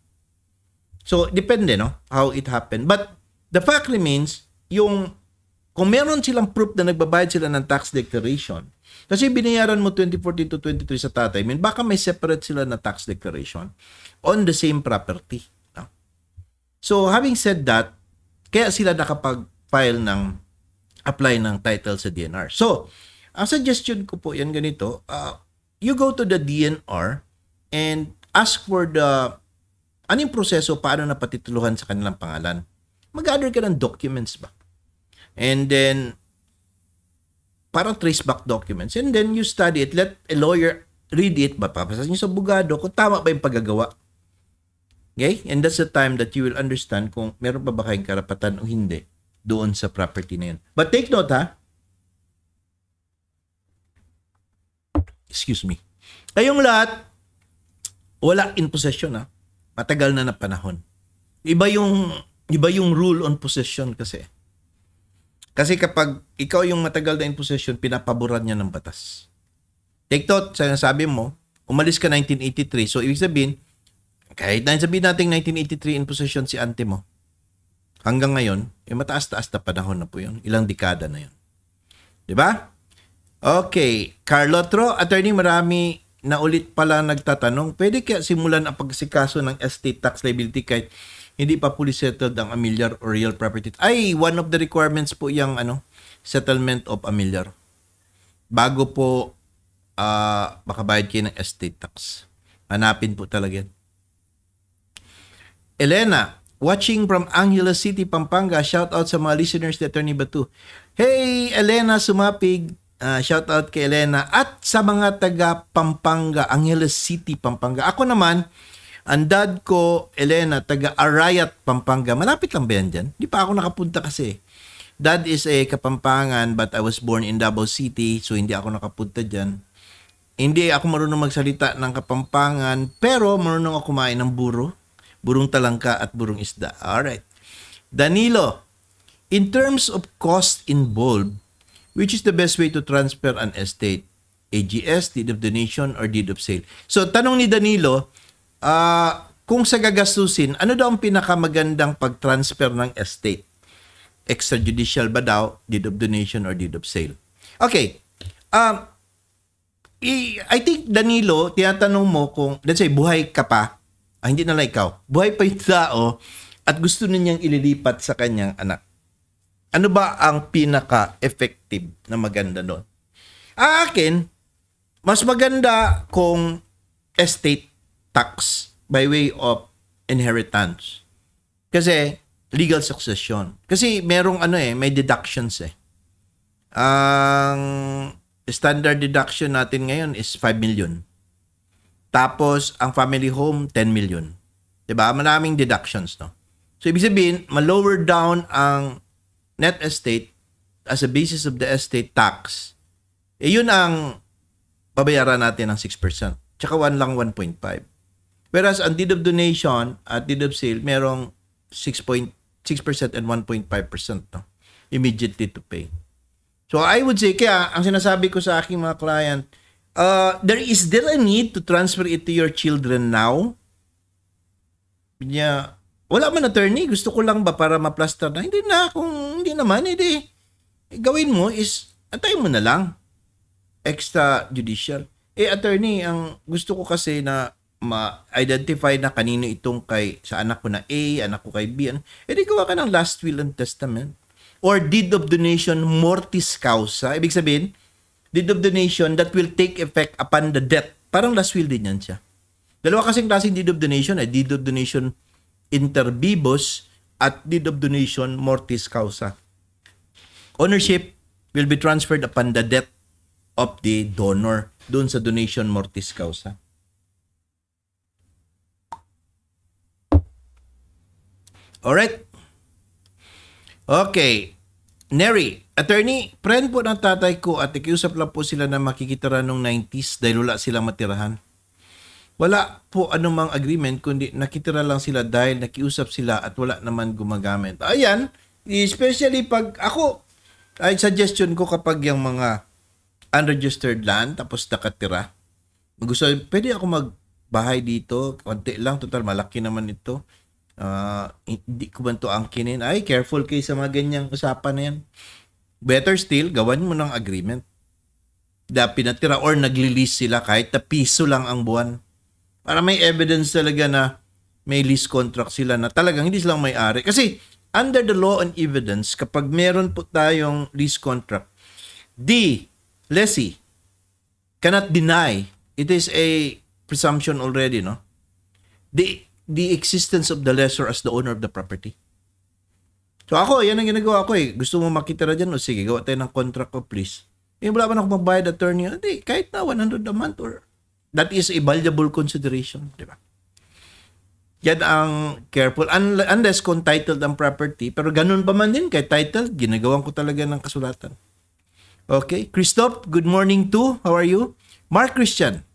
So, depende, no? How it happened. But the fact remains, yung kung meron silang proof na nagbabayad sila ng tax declaration, kasi binayaran mo 2014 to 23 sa tatay, I mean, baka may separate sila na tax declaration on the same property. No? So, having said that, kaya sila nakapag-file ng apply ng title sa DNR. So, ang suggestion ko po yan ganito, uh, you go to the DNR and ask for the, anong proseso paano napatituluhan sa kanilang pangalan. Mag-gather ka ng documents ba? And then, parang trace back documents. And then you study it. Let a lawyer read it. Mapapasa niyo sa bugado kung tama ba yung paggagawa. Okay? And that's the time that you will understand kung meron pa ba kayong karapatan o hindi doon sa property na yun. But take note ha. Excuse me. Kayong lahat, wala in possession ha. Matagal na na panahon. Iba yung, iba yung rule on possession kasi. Kasi kapag ikaw yung matagal na in possession, pinapaboran niya ng batas. Take note, sinasabi mo, umalis ka 1983. So, ibig sabihin, kahit na sabihin natin 1983 in possession si ante mo, hanggang ngayon, eh mataas-taas na panahon na po yun. Ilang dekada na yun. Di ba? Okay. Carlotro, attorney, marami na ulit pala nagtatanong, pwede kaya simulan ang pagsikaso ng estate tax liability kahit hindi pa fully settled ang amilyar or real property? Ay, one of the requirements po yung ano, settlement of amilyar. Bago po uh, makabayad kayo ng estate tax. Hanapin po talaga yan. Elena, Watching from Angeles City, Pampanga. Shout out sa mga listeners ni Attorney Batu. Hey, Elena Sumapig. Uh, shout out kay Elena. At sa mga taga Pampanga, Angeles City, Pampanga. Ako naman, ang dad ko, Elena, taga Arayat, Pampanga. Malapit lang ba yan dyan? Hindi pa ako nakapunta kasi. Dad is a Kapampangan but I was born in Davao City so hindi ako nakapunta dyan. Hindi ako marunong magsalita ng Kapampangan pero marunong ako kumain ng buro burong talangka at burong isda. Alright. Danilo, in terms of cost involved, which is the best way to transfer an estate? AGS, deed of donation, or deed of sale? So, tanong ni Danilo, uh, kung sa gagastusin, ano daw ang pinakamagandang pag-transfer ng estate? Extrajudicial ba daw, deed of donation, or deed of sale? Okay. Um, I think Danilo, tinatanong mo kung, let's say, buhay ka pa, ah, hindi na lang ikaw, buhay pa yung tao at gusto na niyang ililipat sa kanyang anak. Ano ba ang pinaka-effective na maganda doon? Akin, mas maganda kung estate tax by way of inheritance. Kasi legal succession. Kasi merong ano eh, may deductions eh. Ang standard deduction natin ngayon is 5 million. Tapos, ang family home, 10 million. ba diba? Maraming deductions, no? So, ibig sabihin, ma-lower down ang net estate as a basis of the estate tax. Eh, yun ang babayaran natin ng 6%. Tsaka 1 lang 1.5. Whereas, ang deed of donation at deed of sale, merong 6.6% and 1.5%, no? Immediately to pay. So, I would say, kaya, ang sinasabi ko sa aking mga client, Uh, there is still a need to transfer it to your children now? Niya, wala man attorney, gusto ko lang ba para maplaster na? Hindi na, kung hindi naman, hindi. Eh, eh, gawin mo is, atay mo na lang. Extra judicial. Eh, attorney, ang gusto ko kasi na ma-identify na kanino itong kay sa anak ko na A, anak ko kay B. Ano, eh di gawa ka ng last will and testament. Or deed of donation mortis causa. Ibig sabihin, deed of donation that will take effect upon the death. Parang last will din yan siya. Dalawa kasing klaseng deed of donation ay deed of donation inter vivos at deed of donation mortis causa. Ownership will be transferred upon the death of the donor doon sa donation mortis causa. Alright? Okay. Neri, attorney, friend po ng tatay ko at ikiusap lang po sila na makikitira nung 90s dahil wala silang matirahan. Wala po anumang agreement kundi nakitira lang sila dahil nakiusap sila at wala naman gumagamit. Ayan, especially pag ako, ay suggestion ko kapag yung mga unregistered land tapos nakatira, gusto, pwede ako magbahay dito, konti lang, total malaki naman ito Uh, hindi ko ba ito angkinin? Ay, careful kayo sa mga ganyang usapan na yan. Better still, gawan mo ng agreement Da, pinatira or nagli-lease sila kahit na piso lang ang buwan. Para may evidence talaga na may lease contract sila na talagang hindi silang may-ari. Kasi under the law and evidence, kapag meron po tayong lease contract, the lessee cannot deny. It is a presumption already, no? The the existence of the lessor as the owner of the property. So ako, yan ang ginagawa ko eh. Gusto mo makita makitira dyan, o sige, gawa tayo ng contract ko, please. Eh, wala pa na akong magbayad attorney. Hindi, kahit na 100 a month or that is a valuable consideration, di ba? Yan ang careful. Un- unless kung titled ang property, pero ganun pa man din kay titled, ginagawan ko talaga ng kasulatan. Okay. Christoph, good morning to. How are you? Mark Christian.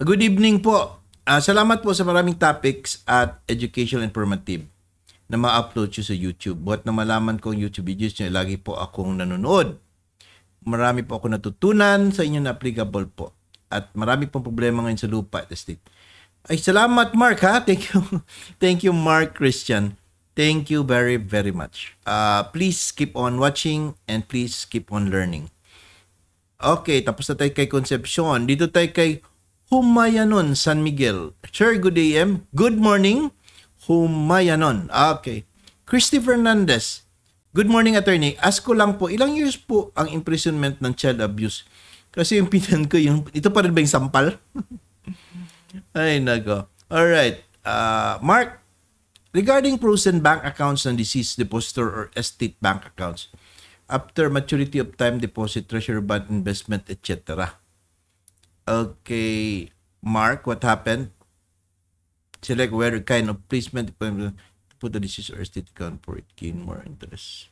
Good evening po. Uh, salamat po sa maraming topics at educational informative na ma-upload nyo sa YouTube. Buhat na malaman ko ang YouTube videos nyo, lagi po akong nanonood. Marami po ako natutunan sa inyo na applicable po. At marami pong problema ngayon sa lupa at estate. Ay, salamat Mark ha. Thank you. Thank you Mark Christian. Thank you very, very much. Uh, please keep on watching and please keep on learning. Okay, tapos na tayo kay Concepcion. Dito tayo kay Humayanon San Miguel. Sir, good AM. Good morning. Humayanon. Ah, okay. Christy Fernandez. Good morning, attorney. Ask ko lang po, ilang years po ang imprisonment ng child abuse? Kasi yung pinan ko, yung, ito pa rin ba yung sampal? Ay, nago. Alright. Uh, ah, Mark, regarding frozen bank accounts ng deceased depositor or estate bank accounts, after maturity of time deposit, treasury bond investment, etc okay, Mark, what happened? Select where kind of placement to put the disease or state account for it. Gain more interest.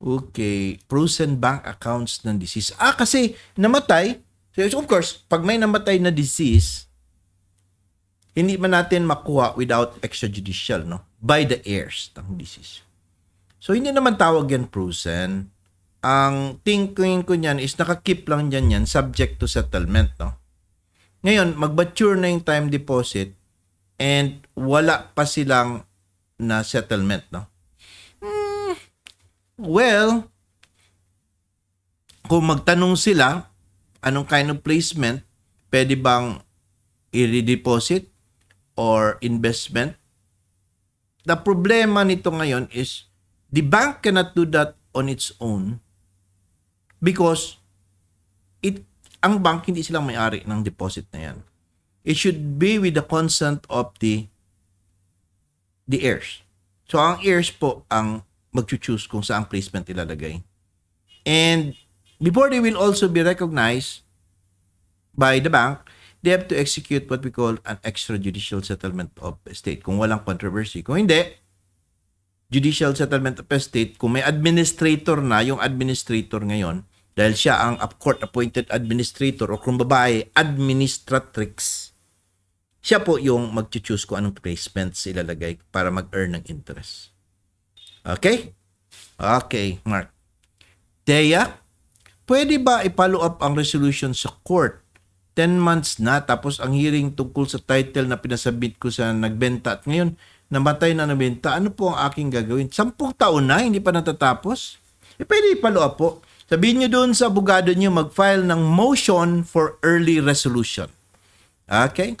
Okay. Frozen bank accounts ng disease. Ah, kasi namatay. So, of course, pag may namatay na disease, hindi man natin makuha without extrajudicial, no? By the heirs ng disease. So, hindi naman tawag yan frozen ang thinking ko niyan is nakakip lang dyan yan subject to settlement. No? Ngayon, mag-mature na yung time deposit and wala pa silang na settlement. No? Hmm, well, kung magtanong sila, anong kind of placement, pwede bang i redeposit or investment? The problema nito ngayon is the bank cannot do that on its own Because it ang bank hindi sila may-ari ng deposit na yan. It should be with the consent of the the heirs. So ang heirs po ang magchu choose kung saan placement ilalagay. And before they will also be recognized by the bank, they have to execute what we call an extrajudicial settlement of estate kung walang controversy. Kung hindi, judicial settlement of estate, kung may administrator na, yung administrator ngayon, dahil siya ang court-appointed administrator o kung babae, administratrix, siya po yung mag-choose kung anong placements ilalagay para mag-earn ng interest. Okay? Okay, Mark. Deya, pwede ba i-follow up ang resolution sa court 10 months na tapos ang hearing tungkol sa title na pinasabit ko sa nagbenta at ngayon namatay na 90, ano po ang aking gagawin? Sampung taon na, hindi pa natatapos? E pwede ipalo po. Sabihin nyo doon sa abogado nyo, mag-file ng motion for early resolution. Okay?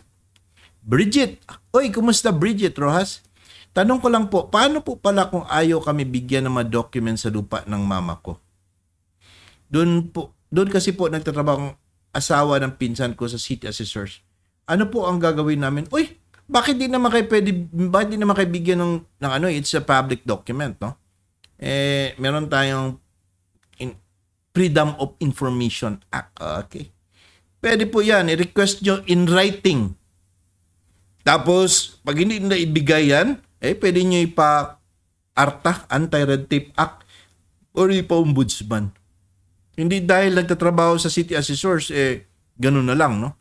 Bridget, oy, kumusta Bridget Rojas? Tanong ko lang po, paano po pala kung ayaw kami bigyan ng mga document sa lupa ng mama ko? Doon po, doon kasi po nagtatrabaho ang asawa ng pinsan ko sa city assessors. Ano po ang gagawin namin? Uy, bakit di naman kayo pwede, bakit di naman kayo bigyan ng, ng ano, it's a public document, no? Eh, meron tayong in, Freedom of Information Act. Ah, okay. Pwede po yan. I-request nyo in writing. Tapos, pag hindi na ibigay yan, eh, pwede nyo ipa ARTA, Anti-Red Tape Act, or ipa-ombudsman. Hindi dahil nagtatrabaho sa city assessors, eh, ganun na lang, no?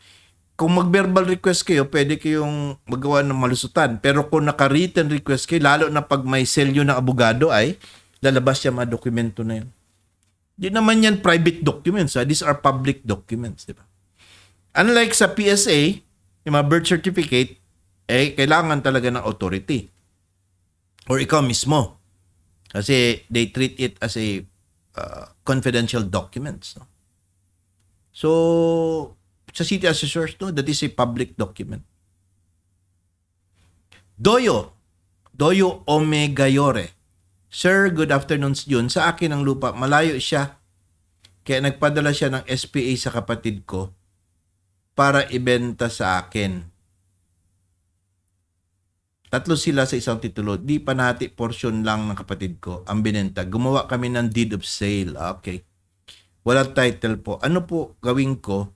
kung mag-verbal request kayo, pwede kayong magawa ng malusutan. Pero kung naka-written request kayo, lalo na pag may selyo ng abogado ay lalabas siya mga dokumento na yun. Di naman yan private documents. Ha? Ah. These are public documents. Di ba? Unlike sa PSA, yung mga birth certificate, eh, kailangan talaga ng authority. Or ikaw mismo. Kasi they treat it as a uh, confidential documents. No? So, sa city assessors, no, that is a public document. Doyo, Doyo Omegayore. Sir, good afternoon yun. Sa akin ang lupa, malayo siya. Kaya nagpadala siya ng SPA sa kapatid ko para ibenta sa akin. Tatlo sila sa isang titulo. Di pa nati portion lang ng kapatid ko ang binenta. Gumawa kami ng deed of sale. Ah, okay. Walang title po. Ano po gawin ko?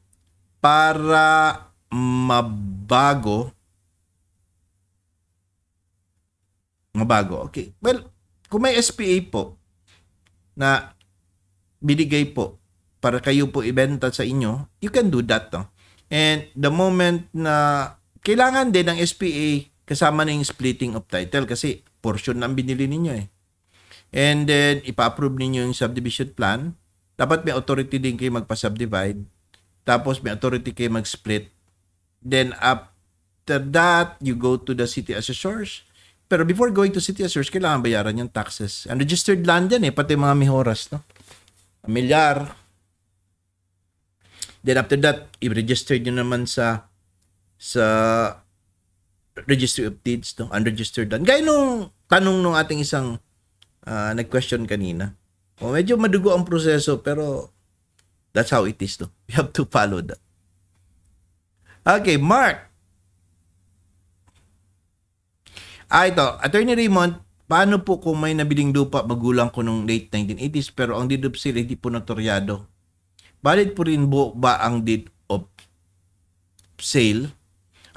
para mabago mabago. Okay. Well, kung may SPA po na binigay po para kayo po ibenta sa inyo, you can do that. No? And the moment na kailangan din ng SPA kasama na yung splitting of title kasi portion ng binili ninyo eh. And then, ipa-approve ninyo yung subdivision plan. Dapat may authority din kayo magpa-subdivide tapos may authority kayo mag-split. Then after that, you go to the city assessors. Pero before going to city assessors, kailangan bayaran yung taxes. And registered land yan eh, pati mga mihoras, no? Milyar. Then after that, i-register nyo naman sa sa registry of deeds, no? unregistered land. Gaya nung tanong nung ating isang uh, nag-question kanina. O, medyo madugo ang proseso pero That's how it is, no? We have to follow that. Okay, Mark. Ah, ito. Attorney Raymond, paano po kung may nabiling lupa magulang ko noong late 1980s pero ang deed of sale hindi po notoryado? Valid po rin po ba ang deed of sale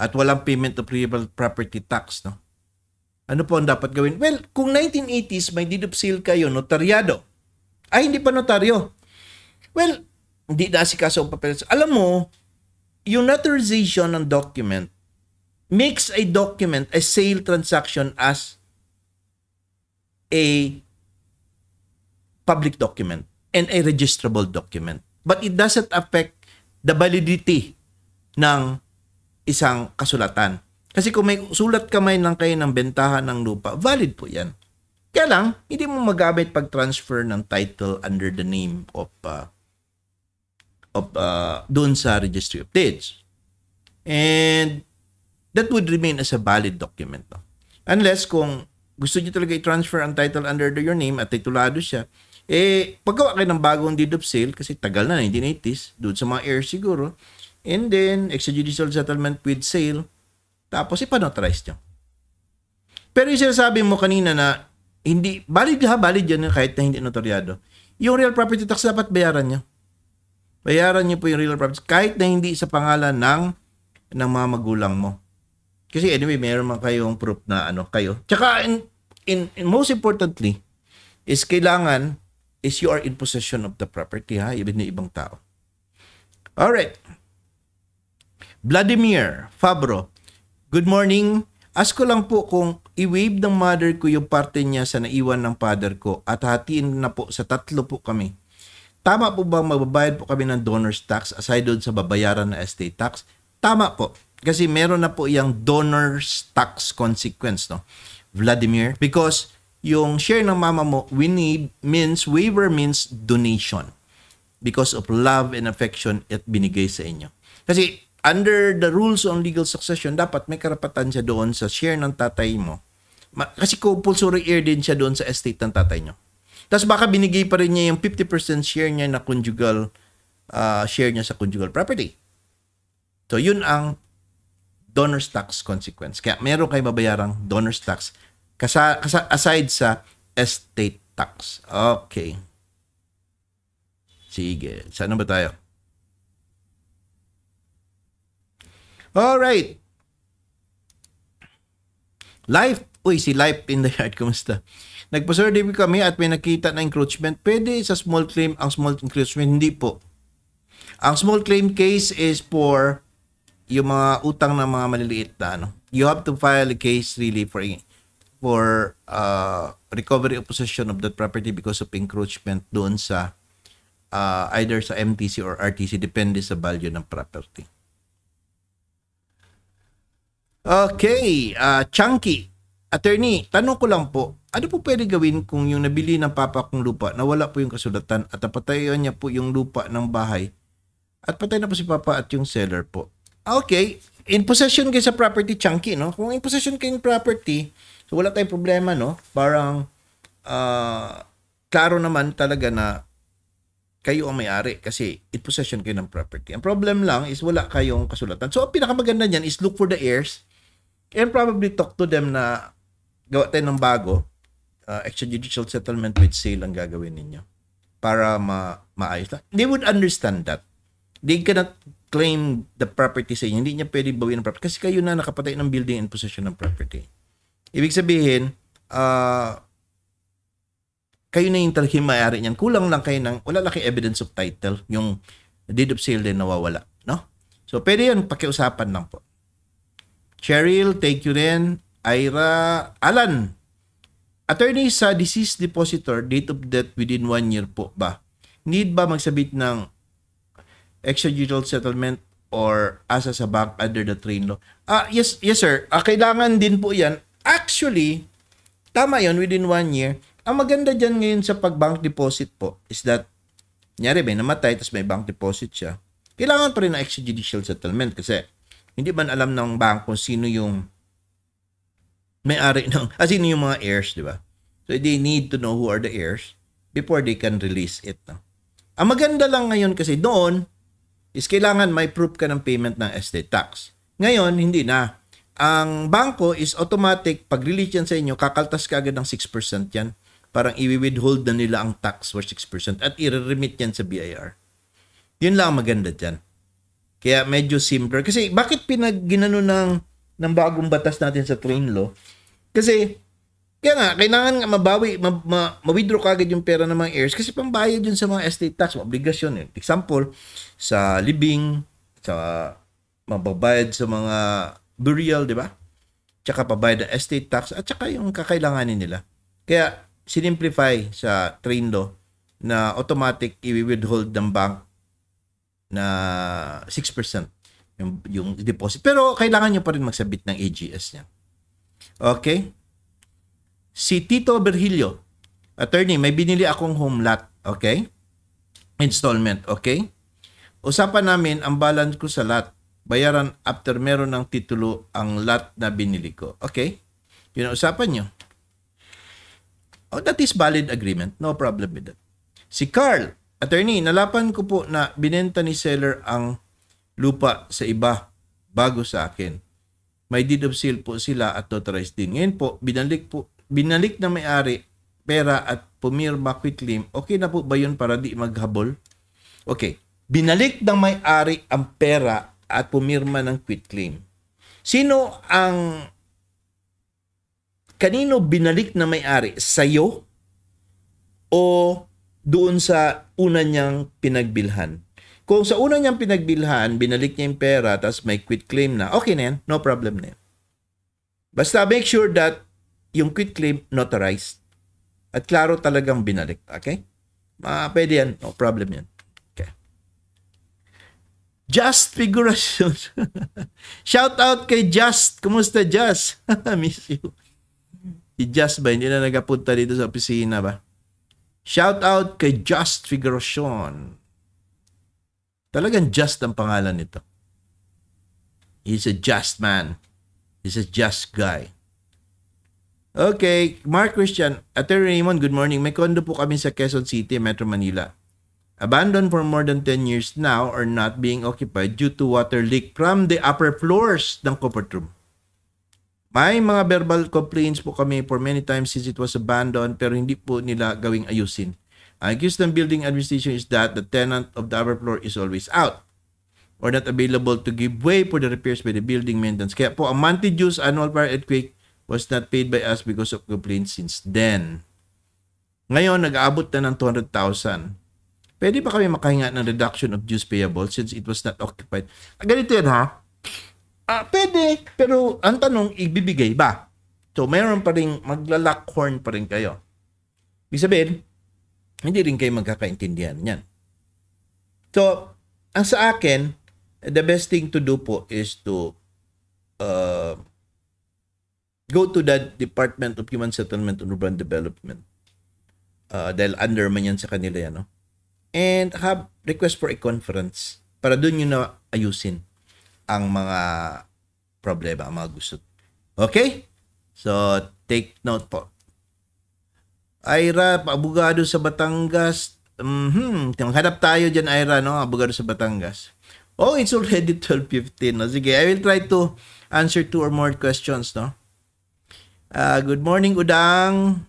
at walang payment of real property tax, no? Ano po ang dapat gawin? Well, kung 1980s may deed of sale kayo, notaryado. Ay, hindi pa notaryo. Well, hindi nasikaso ang papel. Alam mo, yung notarization ng document makes a document, a sale transaction as a public document and a registrable document. But it doesn't affect the validity ng isang kasulatan. Kasi kung may sulat kamay lang kayo ng bentahan ng lupa, valid po yan. Kaya lang, hindi mo magamit pag-transfer ng title under the name of uh, of uh, doon sa Registry of Deeds. And that would remain as a valid document. No? Unless kung gusto niyo talaga i-transfer ang title under your name at titulado siya, eh, paggawa kayo ng bagong deed of sale, kasi tagal na, 1980s, doon sa mga heirs siguro, and then, extrajudicial settlement with sale, tapos ipanotarize niyo. Pero yung sinasabi mo kanina na, hindi, valid ha, valid yan kahit na hindi notaryado. Yung real property tax dapat bayaran nyo bayaran niyo po yung real property kahit na hindi sa pangalan ng ng mga magulang mo. Kasi anyway, mayroon man kayong proof na ano kayo. Tsaka in, in, in most importantly is kailangan is you are in possession of the property ha, even ng ibang tao. All right. Vladimir Fabro. Good morning. Ask ko lang po kung i wave ng mother ko yung parte niya sa naiwan ng father ko at hatiin na po sa tatlo po kami. Tama po bang magbabayad po kami ng donor's tax aside doon sa babayaran na estate tax? Tama po. Kasi meron na po yung donor's tax consequence, no? Vladimir, because yung share ng mama mo, we need means waiver means donation because of love and affection at binigay sa inyo. Kasi under the rules on legal succession, dapat may karapatan siya doon sa share ng tatay mo. Kasi compulsory heir din siya doon sa estate ng tatay niyo. Tapos baka binigay pa rin niya yung 50% share niya na conjugal uh, share niya sa conjugal property. So yun ang donor's tax consequence. Kaya meron kayo babayarang donor's tax kasa, kasa, aside sa estate tax. Okay. Sige. Saan ba tayo? Alright. Life. Uy, si Life in the Yard. Kumusta? Kumusta? Nagpa-survey kami at may nakita na encroachment. Pwede sa small claim ang small encroachment. Hindi po. Ang small claim case is for yung mga utang ng mga maliliit na ano. You have to file a case really for for uh, recovery of possession of that property because of encroachment doon sa uh, either sa MTC or RTC depende sa value ng property. Okay, uh, Chunky, attorney, tanong ko lang po, ano po pwede gawin kung yung nabili ng papa kong lupa na wala po yung kasulatan at napatayon niya po yung lupa ng bahay at patay na po si papa at yung seller po. Okay, in possession kayo sa property chunky, no? Kung in possession kayo ng property, so wala tayong problema, no? Parang uh, klaro naman talaga na kayo ang may-ari kasi in possession kayo ng property. Ang problem lang is wala kayong kasulatan. So, ang pinakamaganda niyan is look for the heirs and probably talk to them na gawa tayo ng bago uh, extrajudicial settlement with sale ang gagawin ninyo para ma maayos na. They would understand that. They cannot claim the property sa inyo. Hindi niya pwede bawin ng property kasi kayo na nakapatay ng building and possession ng property. Ibig sabihin, uh, kayo na yung talagang may-ari niyan. Kulang lang kayo ng, wala laki evidence of title, yung deed of sale din nawawala. No? So, pwede yun. pakiusapan lang po. Cheryl, thank you rin. Ira, Alan, Attorney sa deceased depositor, date of death within 1 year po ba? Need ba magsabit ng extrajudicial settlement or asa sa bank under the train law? Ah, yes, yes sir. Ah, kailangan din po yan. Actually, tama yon within 1 year. Ang maganda dyan ngayon sa pag-bank deposit po is that, nyari may namatay, tapos may bank deposit siya. Kailangan pa rin ng extrajudicial settlement kasi hindi man alam ng bank kung sino yung may-ari ng, as in yung mga heirs, di ba? So they need to know who are the heirs before they can release it. No? Ang maganda lang ngayon kasi doon is kailangan may proof ka ng payment ng estate tax. Ngayon, hindi na. Ang bangko is automatic, pag-release yan sa inyo, kakaltas ka agad ng 6% yan. Parang i-withhold na nila ang tax for 6% at i-remit yan sa BIR. Yun lang ang maganda dyan. Kaya medyo simpler. Kasi bakit pinag ginano ng ng bagong batas natin sa train law. Kasi, kaya nga, kailangan nga mabawi, ma, ma, ma-withdraw kagad yung pera ng mga heirs kasi pambayad yun sa mga estate tax, obligasyon. Eh. Example, sa living, sa mababayad sa mga burial, di ba? Tsaka pabayad ng estate tax at tsaka yung kakailanganin nila. Kaya, sinimplify sa train law na automatic i-withhold ng bank na 6% yung, yung deposit. Pero kailangan nyo pa rin magsabit ng AGS niya. Okay? Si Tito Berhilio, attorney, may binili akong home lot. Okay? Installment. Okay? Usapan namin ang balance ko sa lot. Bayaran after meron ng titulo ang lot na binili ko. Okay? Yun ang usapan nyo. Oh, that is valid agreement. No problem with that. Si Carl, attorney, nalapan ko po na binenta ni seller ang lupa sa iba bago sa akin. May deed of sale po sila at notarized din. Ngayon po, binalik po binalik na may-ari pera at pumirma quit claim, okay na po ba yun para di maghabol? Okay. Binalik ng may-ari ang pera at pumirma ng quitclaim. Sino ang kanino binalik na may-ari? Sa'yo o doon sa una niyang pinagbilhan? Kung sa una niyang pinagbilhan, binalik niya yung pera, tapos may quit claim na, okay na yan, no problem na yan. Basta make sure that yung quit claim notarized. At klaro talagang binalik, okay? Uh, pwede yan, no problem yan. Okay. Just Figuration. Shout out kay Just. Kumusta Just? Miss you. Si Just ba? Hindi na nagapunta dito sa opisina ba? Shout out kay Just Figuration. Talagang just ang pangalan nito. He's a just man. He's a just guy. Okay, Mark Christian. Attorney Raymond, good morning. May condo po kami sa Quezon City, Metro Manila. Abandoned for more than 10 years now or not being occupied due to water leak from the upper floors ng comfort room. May mga verbal complaints po kami for many times since it was abandoned pero hindi po nila gawing ayusin accused ng building administration is that the tenant of the upper floor is always out or not available to give way for the repairs by the building maintenance. Kaya po, ang monthly dues annual fire earthquake was not paid by us because of complaints since then. Ngayon, nag-aabot na ng 200,000. Pwede ba kami makahinga ng reduction of dues payable since it was not occupied? Ah, ganito yan ha? Ah, pwede, pero ang tanong, ibibigay ba? So, mayroon pa rin, maglalockhorn pa rin kayo. Ibig sabihin, hindi rin kayo magkakaintindihan niyan. So, ang sa akin, the best thing to do po is to uh, go to the Department of Human Settlement and Urban Development. Uh, dahil under man yan sa kanila yan. No? And have request for a conference para doon nyo na ayusin ang mga problema, ang mga gusto. Okay? So, take note po. Ira, abogado sa Batangas. Mm-hmm. Hanap tayo dyan, Ira, no? Abogado sa Batangas. Oh, it's already 12.15. No? Sige, I will try to answer two or more questions, no? Uh, good morning, Udang.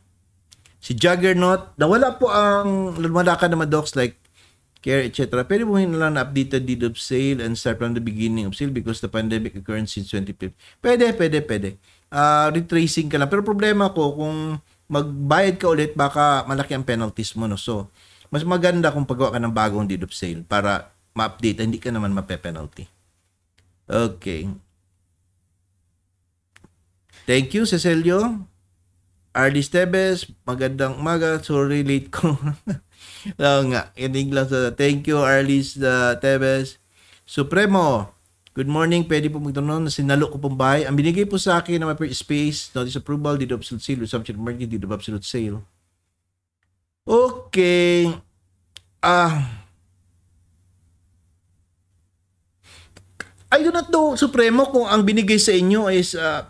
Si Juggernaut. Nawala po ang lumalakan na docs like care, etc. Pwede mo na lang na-update deed of sale and start from the beginning of sale because the pandemic occurred since 2015. Pwede, pwede, pwede. Uh, retracing ka lang. Pero problema ko kung magbayad ka ulit, baka malaki ang penalties mo. No? So, mas maganda kung pagawa ka ng bagong deed of sale para ma-update, hindi ka naman mape-penalty. Okay. Thank you, Cecilio. Ardy Stebes, magandang umaga. Sorry, late ko. Oo nga, inig lang sa... Thank you, Arlis uh, Tebes. Supremo, Good morning, pwede po magtanong na sinalo ko pong bahay. Ang binigay po sa akin na may space, notice disapproval, deed of absolute sale, subject market, deed of absolute sale. Okay. Ah. I do not know, Supremo, kung ang binigay sa inyo is uh,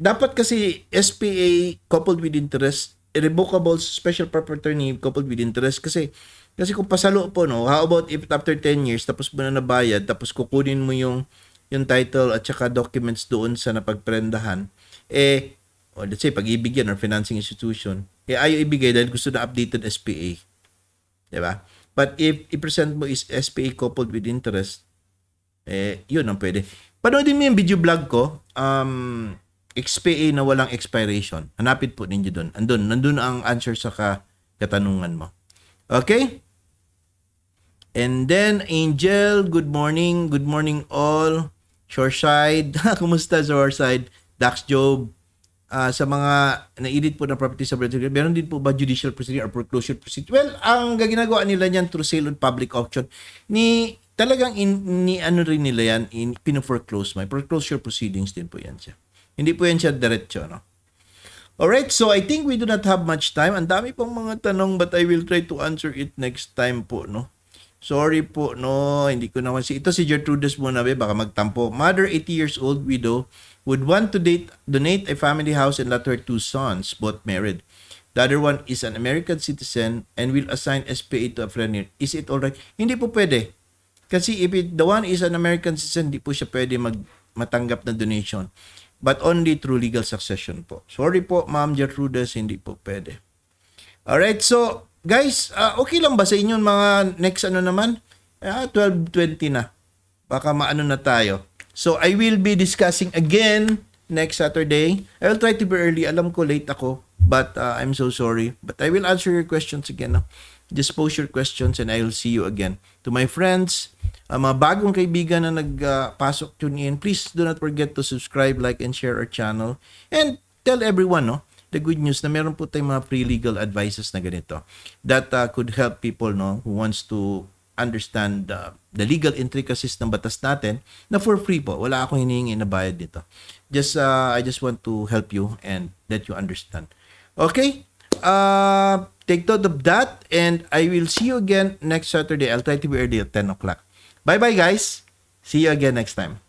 dapat kasi SPA coupled with interest, irrevocable special property coupled with interest kasi kasi kung pasalo po, no, how about if after 10 years, tapos mo na nabayad, tapos kukunin mo yung, yung title at saka documents doon sa napagprendahan, eh, or oh, let's say, pag ibigyan or financing institution, eh, ayaw ibigay dahil gusto na updated SPA. Di ba? But if i-present mo is SPA coupled with interest, eh, yun ang pwede. Panoodin mo yung video blog ko, um, XPA na walang expiration. Hanapin po ninyo doon. Andun, nandun ang answer sa katanungan mo. Okay? And then, Angel, good morning. Good morning all. Shoreside. Kumusta Shoreside? Dax Job. Uh, sa mga naidit po na property sa Brother meron din po ba judicial proceeding or foreclosure proceeding? Well, ang ginagawa nila niyan through sale on public auction, ni talagang in, ni ano rin nila yan, in, pino-foreclose. May foreclosure proceedings din po yan siya. Hindi po yan siya diretso, no? Alright, so I think we do not have much time. Ang dami pong mga tanong but I will try to answer it next time po, no? Sorry po, no, hindi ko naman si... Ito si Gertrudes Munabe, baka magtampo. Mother, 80 years old widow, would want to date, donate a family house and let her two sons, both married. The other one is an American citizen and will assign SPA to a friend. Is it alright? Hindi po pwede. Kasi if it, the one is an American citizen, hindi po siya pwede mag, matanggap na donation. But only through legal succession po. Sorry po, Ma'am Gertrudes, hindi po pwede. All right, so Guys, uh, okay lang ba sa inyo mga next ano naman? Uh, ah, 12.20 na. Baka maano na tayo. So, I will be discussing again next Saturday. I will try to be early. Alam ko late ako. But uh, I'm so sorry. But I will answer your questions again. No? Just post your questions and I will see you again. To my friends, uh, mga bagong kaibigan na nagpasok uh, tune in, please do not forget to subscribe, like, and share our channel. And tell everyone, no? the good news na meron po tayong mga free legal advices na ganito that uh, could help people no who wants to understand uh, the legal intricacies ng batas natin na for free po. Wala akong hinihingi na bayad dito. Just, uh, I just want to help you and let you understand. Okay? Uh, take note of that and I will see you again next Saturday. I'll try to be early at 10 o'clock. Bye-bye guys. See you again next time.